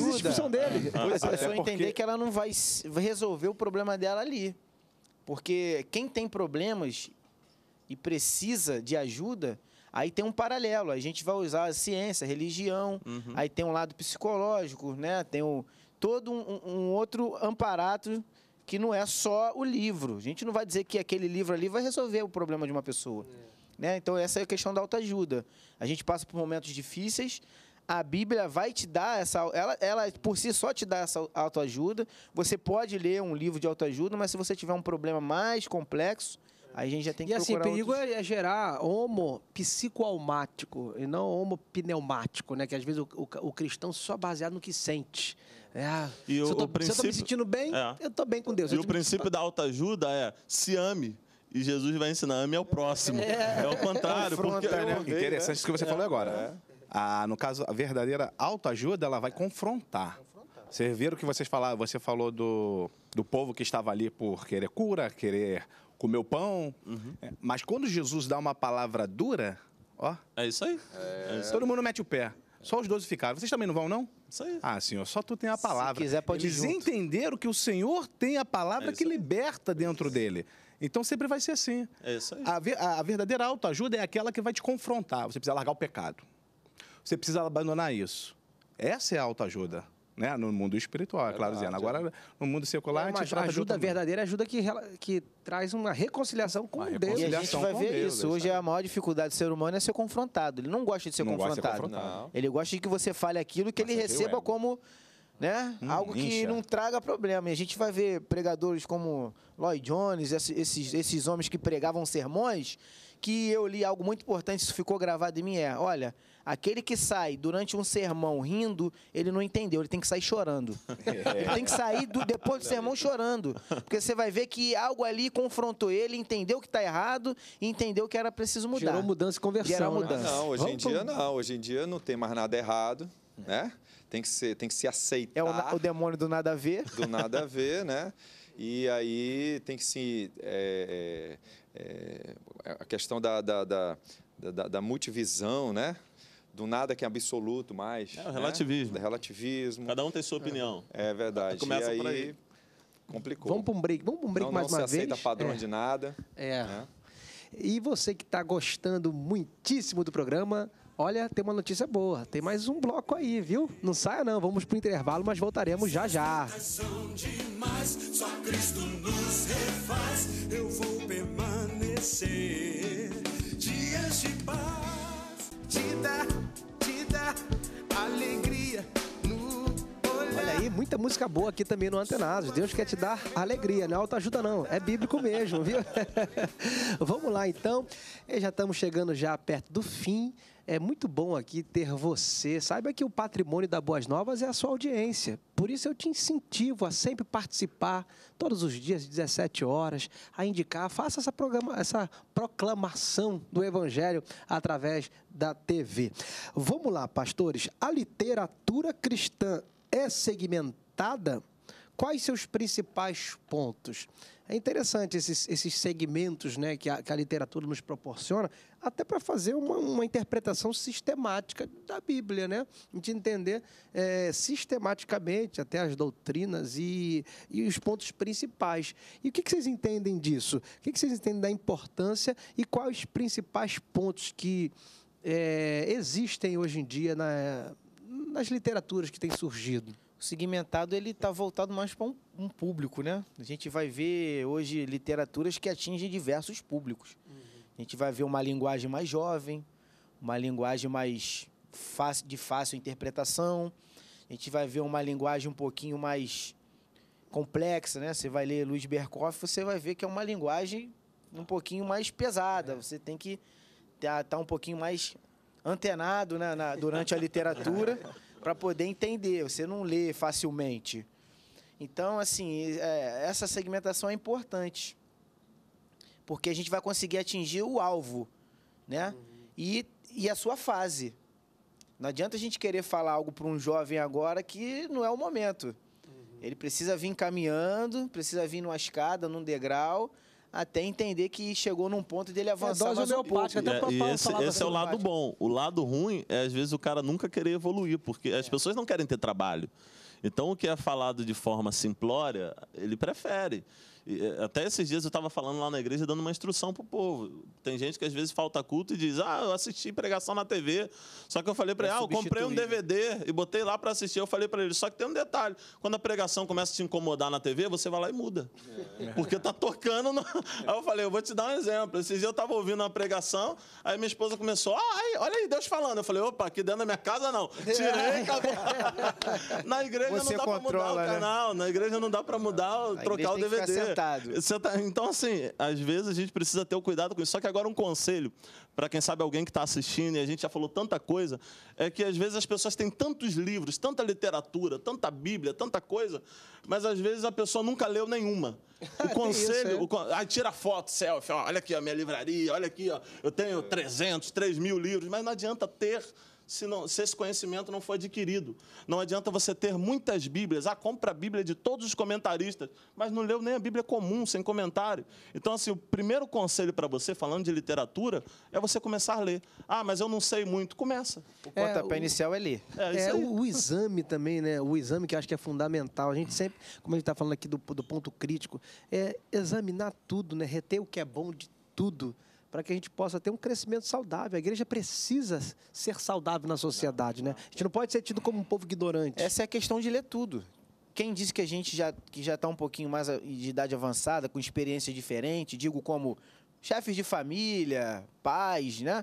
dele. Ah, ah, é. a pessoa é porque... entender que ela não vai resolver o problema dela ali. Porque quem tem problemas e precisa de ajuda, aí tem um paralelo. A gente vai usar a ciência, a religião, uhum. aí tem um lado psicológico, né? Tem o, todo um, um, outro amparato que não é só o livro. A gente não vai dizer que aquele livro ali vai resolver o problema de uma pessoa. É. Né? Então, essa é a questão da autoajuda. A gente passa por momentos difíceis, a Bíblia vai te dar essa. Ela, ela por si só te dá essa autoajuda. Você pode ler um livro de autoajuda, mas se você tiver um problema mais complexo, aí a gente já tem que e assim, procurar. E assim, o perigo outros... é, é gerar homo psicoalmático e não homo pneumático, né? Que às vezes o, o, o cristão só baseado no que sente. É, ah, e se, o, eu tô, princípio... se eu tô me sentindo bem, é. eu tô bem com Deus. E o princípio da autoajuda é se ame. E Jesus vai ensinar, ame ao próximo. É, é o contrário. Confronta, porque... né? Interessante isso que você é. falou agora. É a, no caso, a verdadeira autoajuda, ela vai confrontar. confrontar. Vocês viram que vocês falaram, você falou do, do povo que estava ali por querer cura, querer comer o pão. Uhum. É, mas quando Jesus dá uma palavra dura, ó. É isso aí. É... Todo mundo mete o pé. Só os 12 ficaram. Vocês também não vão, não? Isso aí. Ah, senhor, só tu tem a palavra. Se quiser, pode Eles junto. entenderam que o Senhor tem a palavra é que liberta dentro é dele. Então sempre vai ser assim. É isso aí. A, a verdadeira autoajuda é aquela que vai te confrontar. Você precisa largar o pecado você precisa abandonar isso. Essa é a autoajuda. Né? No mundo espiritual, é claro, Zena. Agora, é. no mundo secular, é, a gente ajuda verdadeira, ajuda que, que traz uma reconciliação com uma Deus. Reconciliação e a gente vai ver Deus, isso. É Hoje, a maior dificuldade do ser humano é ser confrontado. Ele não gosta de ser não confrontado. Gosta de ser confrontado. Ele gosta de que você fale aquilo que Mas ele receba como né? Hum, Algo que incha. não traga problema. E a gente vai ver pregadores como Lloyd Jones, esses, esses homens que pregavam sermões, que eu li algo muito importante, isso ficou gravado em mim, é, olha, Aquele que sai durante um sermão rindo, ele não entendeu, ele tem que sair chorando. É. <laughs> Ele tem que sair do, depois do sermão chorando. Porque você vai ver que algo ali confrontou ele, entendeu que está errado e entendeu que era preciso mudar. Gerou mudança e conversão. Gerou né? mudança. Não, hoje Vamos em dia pro... não. Hoje em dia não tem mais nada errado, né? Tem que, ser, tem que se aceitar. É o, o demônio do nada a ver. Do nada a ver, né? E aí tem que se. É, é, é a questão da, da, da, da, da multivisão, né? do nada que é absoluto mais. É, o né? relativismo. Né? Relativismo. Cada um tem sua opinião. É, é verdade. Começa aí, por aí. Complicou. Vamos para um break. Vamos para um break não, mais não uma vez. Não aceita padrão é. de nada. É. Né? E você que está gostando muitíssimo do programa, olha, tem uma notícia boa. Tem mais um bloco aí, viu? Não saia não, vamos para o intervalo, mas voltaremos já já. Demais, só Cristo nos refaz, eu vou permanecer dias de paz, de dar vida, alegria no Olha aí, muita música boa aqui também no Antenados. Deus quer te dar alegria, não é autoajuda não, é bíblico mesmo, viu? <laughs> Vamos lá então, e eh, já estamos chegando já perto do fim, é muito bom aqui ter você. Saiba que o patrimônio da Boas Novas é a sua audiência. Por isso eu te incentivo a sempre participar, todos os dias, 17 horas, a indicar, faça essa, programa, essa proclamação do Evangelho através da TV. Vamos lá, pastores. A literatura cristã é segmentada? Quais seus principais pontos? É interessante esses, esses segmentos né, que, a, que a literatura nos proporciona, até para fazer uma, uma, interpretação sistemática da Bíblia, né? de entender é, sistematicamente até as doutrinas e, e os pontos principais. E o que, que vocês entendem disso? O que, que vocês entendem da importância e quais os principais pontos que é, existem hoje em dia na, nas literaturas que têm surgido? o segmentado ele está voltado mais para um, um, público, né? A gente vai ver hoje literaturas que atingem diversos públicos. Uhum. A gente vai ver uma linguagem mais jovem, uma linguagem mais fácil, de fácil interpretação. A gente vai ver uma linguagem um pouquinho mais complexa, né? Você vai ler Luiz Berkoff, você vai ver que é uma linguagem um pouquinho mais pesada. É. Você tem que estar tá, tá um pouquinho mais antenado né, na, durante a literatura. <laughs> para poder entender. Você não lê facilmente. Então, assim, é, essa segmentação é importante, porque a gente vai conseguir atingir o alvo, né? Uhum. E, e a sua fase. Não adianta a gente querer falar algo para um jovem agora que não é o momento. Uhum. Ele precisa vir caminhando, precisa vir numa escada, num degrau, até entender que chegou num ponto dele é, avançar. É dose homeopática, até é, pra, pra esse, esse é o lado bom. O lado ruim é, às vezes, o cara nunca querer evoluir, porque as é. pessoas não querem ter trabalho. Então, o que é falado de forma simplória, ele prefere. É, até esses dias eu estava falando lá na igreja, dando uma instrução para o povo. Tem gente que às vezes falta culto e diz: Ah, eu assisti pregação na TV. Só que eu falei para é ele: Ah, eu comprei um DVD e botei lá para assistir. Eu falei para ele: Só que tem um detalhe. Quando a pregação começa a te incomodar na TV, você vai lá e muda. É. Porque tá tocando. No... <laughs> Aí eu falei: Eu vou te dar um exemplo. Esses dias eu estava ouvindo uma pregação, aí minha esposa começou: Ai, olha aí, Deus falando. Eu falei: Opa, aqui dentro da minha casa não. Tirei, é. acabou. <laughs> na igreja você não dá para mudar né? o canal. Na igreja não dá para mudar, a trocar o DVD. <laughs> Tá, então, assim, às vezes a gente precisa ter o cuidado com isso. Só que agora um conselho para quem sabe alguém que está assistindo, e a gente já falou tanta coisa, é que às vezes as pessoas têm tantos livros, tanta literatura, tanta Bíblia, tanta coisa, mas às vezes a pessoa nunca leu nenhuma. <laughs> O conselho. Isso, é? o, aí tira foto, selfie, ó, olha aqui a minha livraria, olha aqui, ó, eu tenho 300, 3 mil livros, mas não adianta ter se, não, se esse conhecimento não for adquirido. Não adianta você ter muitas Bíblias. Ah, compra a Bíblia de todos os comentaristas, mas não leu nem a Bíblia comum, sem comentário. Então, assim, o primeiro conselho para você, falando de literatura, é você começar a ler. Ah, mas eu não sei muito. Começa. O pontapé é, inicial é ler. É, é o, o, exame também, né? O exame que eu acho que é fundamental. A gente sempre, como a gente está falando aqui do, do ponto crítico, é examinar tudo, né? Reter o que é bom de tudo para que a gente possa ter um crescimento saudável. A igreja precisa ser saudável na sociedade, né? A gente não pode ser tido como um povo ignorante. Essa é a questão de ler tudo. Quem disse que a gente já que já está um pouquinho mais de idade avançada, com experiência diferente, digo como chefes de família, pais, né?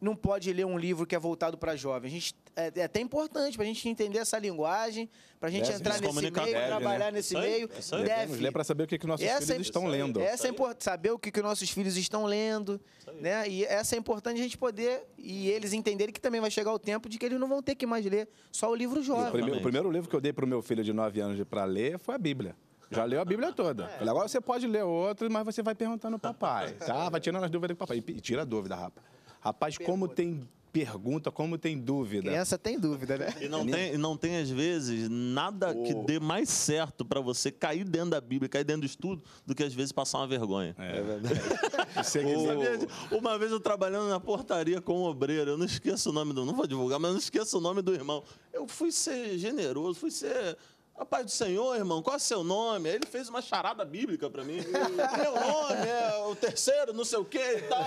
Não pode ler um livro que é voltado para jovens A gente é, é até importante para a gente entender essa linguagem, para a gente Deve, é, entrar nesse meio, deve, é, trabalhar né? nesse isso meio. Isso aí, deve. Vamos ler para saber o que, que nossos essa filhos é, estão lendo. Essa é importante, saber o que, que nossos filhos estão lendo. Né? E essa é importante a gente poder, e eles entenderem que também vai chegar o tempo de que eles não vão ter que mais ler só o livro jovem. O primeiro, o primeiro livro que eu dei para o meu filho de 9 anos para ler foi a Bíblia. Já leu a Bíblia toda. É. Agora você pode ler outro, mas você vai perguntando ao papai, tá? Vai tirando as dúvidas do papai. E tira a dúvida, rapaz. Rapaz, como tem pergunta, como tem dúvida. essa tem dúvida, né? E não é tem, não tem às vezes, nada oh. que dê mais certo para você cair dentro da Bíblia, cair dentro do estudo, do que às vezes passar uma vergonha. É, é verdade. <laughs> oh. Uma vez eu trabalhando na portaria com um obreiro, eu não esqueço o nome do... Não vou divulgar, mas eu não esqueço o nome do irmão. Eu fui ser generoso, fui ser... A paz do Senhor, irmão, qual é o seu nome? Aí ele fez uma charada bíblica para mim. Meu nome é o terceiro, não sei o quê e tal.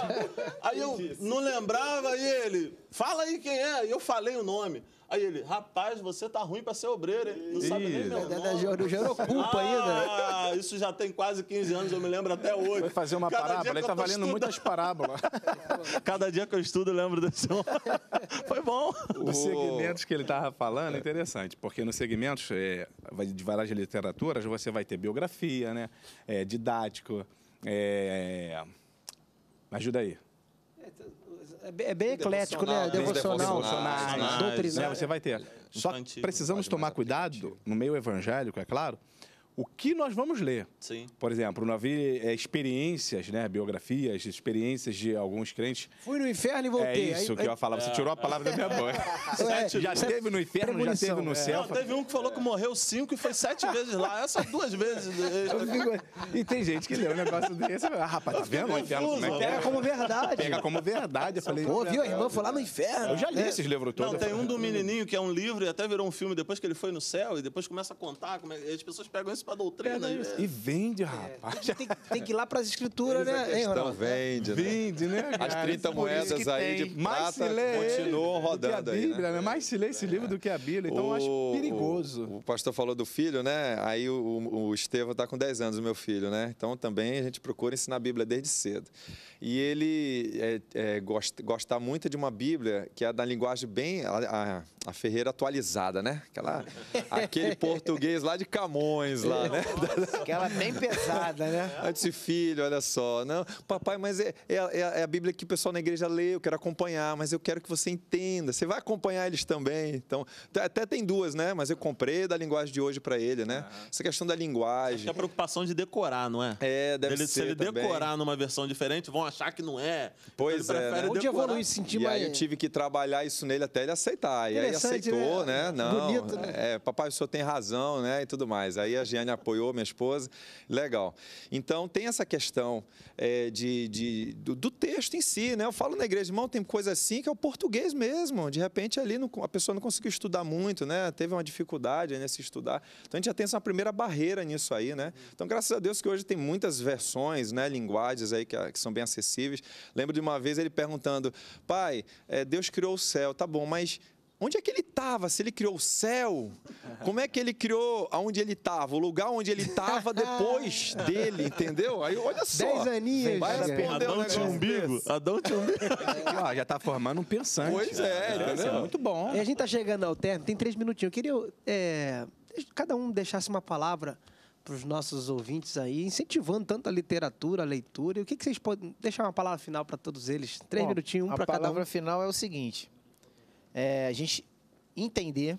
Aí eu não lembrava e ele, fala aí quem é. E eu falei o nome. Aí ele, rapaz, você tá ruim para ser obreiro, hein? Não sabe nem meu nome. Do Geroculpa ah, ainda. Né? Isso já tem quase 15 anos, eu me lembro até hoje. Vai fazer uma Cada parábola, ele tá valendo estudando. muitas parábolas. <laughs> Cada dia que eu estudo, eu lembro desse homem. <laughs> Foi bom. Os segmentos que ele tava falando é interessante, porque nos segmentos é, de várias literaturas, você vai ter biografia, né? É, didático, é... ajuda aí. É, é bem eclético, né? né? Devocional, né? né? doutrinário. Você vai ter. É, Só precisamos tomar cuidado, no meio evangélico, é claro, o que nós vamos ler. Sim. Por exemplo, não havia é, experiências, né, biografias, experiências de alguns crentes. Fui no inferno e voltei. É isso aí, que eu falava. É, você tirou a palavra da minha é. boca. <laughs> já esteve no inferno, já esteve no é. céu. Não, teve um que falou que morreu cinco e foi sete <laughs> vezes lá. Essas duas vezes. e tem gente que leu um negócio desse. Ah, rapaz, tá vendo o inferno? Como é, é Pega como verdade. Pega como verdade. Eu falei, Pô, viu, a irmã foi lá no inferno. Eu já li esses livros todos. Não, tem um do menininho que é um livro e até virou um filme depois que ele foi no céu e depois começa a contar. As pessoas pegam isso pra doutrina. É, né? E vende, é. rapaz. Tem, tem, que ir lá pras escrituras, né? Então vende, né? Vende, né? As 30 é moedas aí tem. de prata continuam rodando aí. Né? Bíblia, né? Mais se lê esse é. livro do que a Bíblia, então o, eu acho perigoso. O, o, pastor falou do filho, né? Aí o, o Estevão tá com 10 anos, o meu filho, né? Então também a gente procura ensinar a Bíblia desde cedo. E ele é, é, gosta, gosta muito de uma Bíblia que é da linguagem bem. A, a, a Ferreira atualizada, né? Aquela, <laughs> aquele português lá de Camões, lá, né? Aquela <laughs> é bem pesada, né? eu <laughs> disse, filho, olha só, não, papai, mas é, é, é, é, a Bíblia que o pessoal na igreja lê, eu quero acompanhar, mas eu quero que você entenda, você vai acompanhar eles também. Então, até tem duas, né? Mas eu comprei da linguagem de hoje para ele, né? Essa questão da linguagem. É a preocupação de decorar, não é? É, deve ele, ser. Se ele também. decorar numa versão diferente, vão achar que não é. Pois então é. Né? Onde evoluir, sentir e mais. Aí eu tive que trabalhar isso nele até ele aceitar. E aí né? aceitou, né? né? Não. Bonito, né? É, papai, o senhor tem razão, né? E tudo mais. Aí a gente Viviane apoiou, minha esposa. Legal. Então, tem essa questão é, de, de do, do, texto em si, né? Eu falo na igreja, irmão, tem coisa assim que é o português mesmo. De repente, ali não, a pessoa não conseguiu estudar muito, né? Teve uma dificuldade nesse né, estudar. Então, a gente já tem essa primeira barreira nisso aí, né? Então, graças a Deus que hoje tem muitas versões, né? Linguagens aí que, que são bem acessíveis. Lembro de uma vez ele perguntando, pai, é, Deus criou o céu, tá bom, mas onde é que ele estava? Se ele criou o céu? Como é que ele criou aonde ele estava? O lugar onde ele estava depois <laughs> dele, entendeu? Aí olha só. Dez aninhos. Vai responder Adão um umbigo. Adão tinha umbigo. <laughs> já está formando um pensante. Pois é, É muito bom. E a gente está chegando ao término, tem três minutinhos. Eu queria é, cada um deixasse uma palavra para os nossos ouvintes aí, incentivando tanto a literatura, a leitura. E o que, que vocês podem deixar uma palavra final para todos eles? Três Bom, minutinhos, um para cada um. A palavra final é o seguinte: é, a gente entender,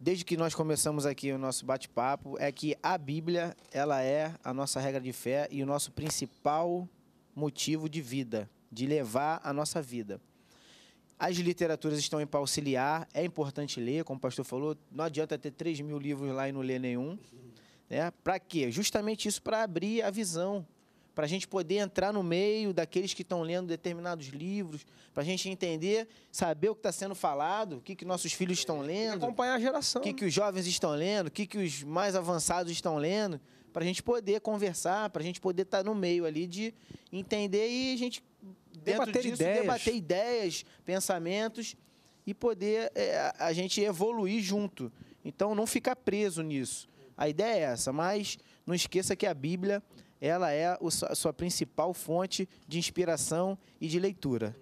desde que nós começamos aqui o nosso bate-papo, é que a Bíblia ela é a nossa regra de fé e o nosso principal motivo de vida, de levar a nossa vida. As literaturas estão em para auxiliar, é importante ler, como o pastor falou, não adianta ter 3 mil livros lá e não ler nenhum. Né? Para quê? Justamente isso, para abrir a visão para a gente poder entrar no meio daqueles que estão lendo determinados livros, para a gente entender, saber o que está sendo falado, o que, que nossos filhos estão é, lendo. E acompanhar a geração. O que, né? que os jovens estão lendo, o que, que os mais avançados estão lendo, para a gente poder conversar, para a gente poder estar tá no meio ali de entender e a gente, dentro debater disso, ideias. debater ideias, pensamentos e poder é, a gente evoluir junto. Então, não ficar preso nisso. A ideia é essa, mas não esqueça que a Bíblia ela é a sua principal fonte de inspiração e de leitura.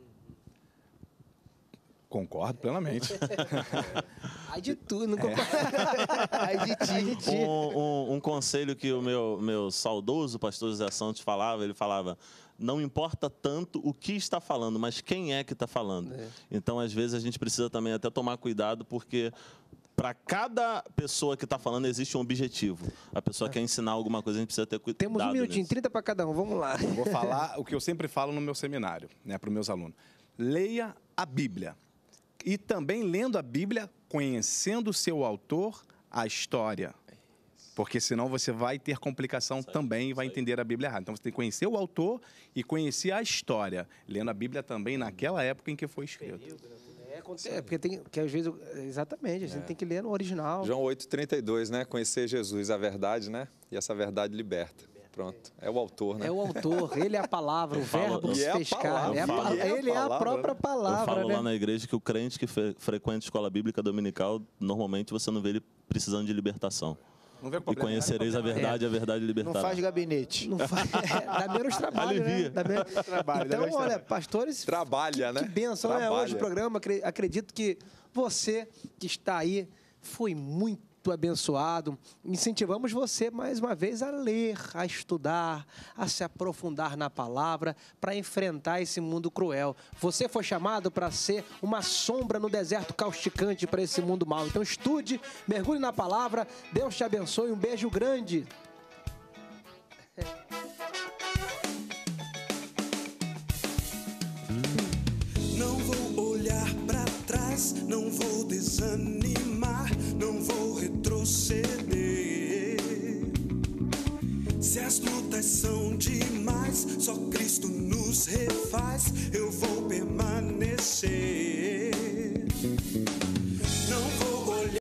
Concordo plenamente. <laughs> Ai de tu, não concordo. É. Ai de ti. Ai de ti. Um, um, um, conselho que o meu, meu saudoso pastor José Santos falava, ele falava, não importa tanto o que está falando, mas quem é que está falando. É. Então, às vezes, a gente precisa também até tomar cuidado, porque para cada pessoa que está falando existe um objetivo. A pessoa é. quer ensinar alguma coisa, a gente precisa ter cuidado. Temos um minutinho, nisso. 30 para cada um, vamos lá. Eu vou falar <laughs> o que eu sempre falo no meu seminário, né, para os meus alunos. Leia a Bíblia. E também lendo a Bíblia, conhecendo o seu autor, a história. Porque senão você vai ter complicação também e vai entender a Bíblia errada. Então você tem que conhecer o autor e conhecer a história, lendo a Bíblia também naquela época em que foi escrito. Né? É, É, porque tem. Que às vezes. Exatamente, a gente é. tem que ler no original. João 8,32, né? Conhecer Jesus, a verdade, né? E essa verdade liberta. Pronto. É o autor, né? É o autor, ele é a palavra, <laughs> o verbo que se fez carne. ele é a própria né? palavra. Eu falo né? lá na igreja que o crente que frequenta escola bíblica dominical, normalmente você não vê ele precisando de libertação. Não problema. E conhecereis a verdade, é. a verdade libertada. Não faz gabinete. Não faz, <laughs> é, dá menos <laughs> trabalho, né? Alivia. né? Dá menos trabalho. Então, menos olha, pastores... Trabalha, que, né? Que benção, né? Hoje o programa, acredito que você que está aí foi muito do é abençoado. Incentivamos você mais uma vez a ler, a estudar, a se aprofundar na palavra para enfrentar esse mundo cruel. Você foi chamado para ser uma sombra no deserto causticante para esse mundo mal. Então estude, mergulhe na palavra. Deus te abençoe. Um beijo grande. Não vou olhar para trás, não vou desanimar não vou retroceder. Se as lutas são demais, só Cristo nos refaz, eu vou permanecer.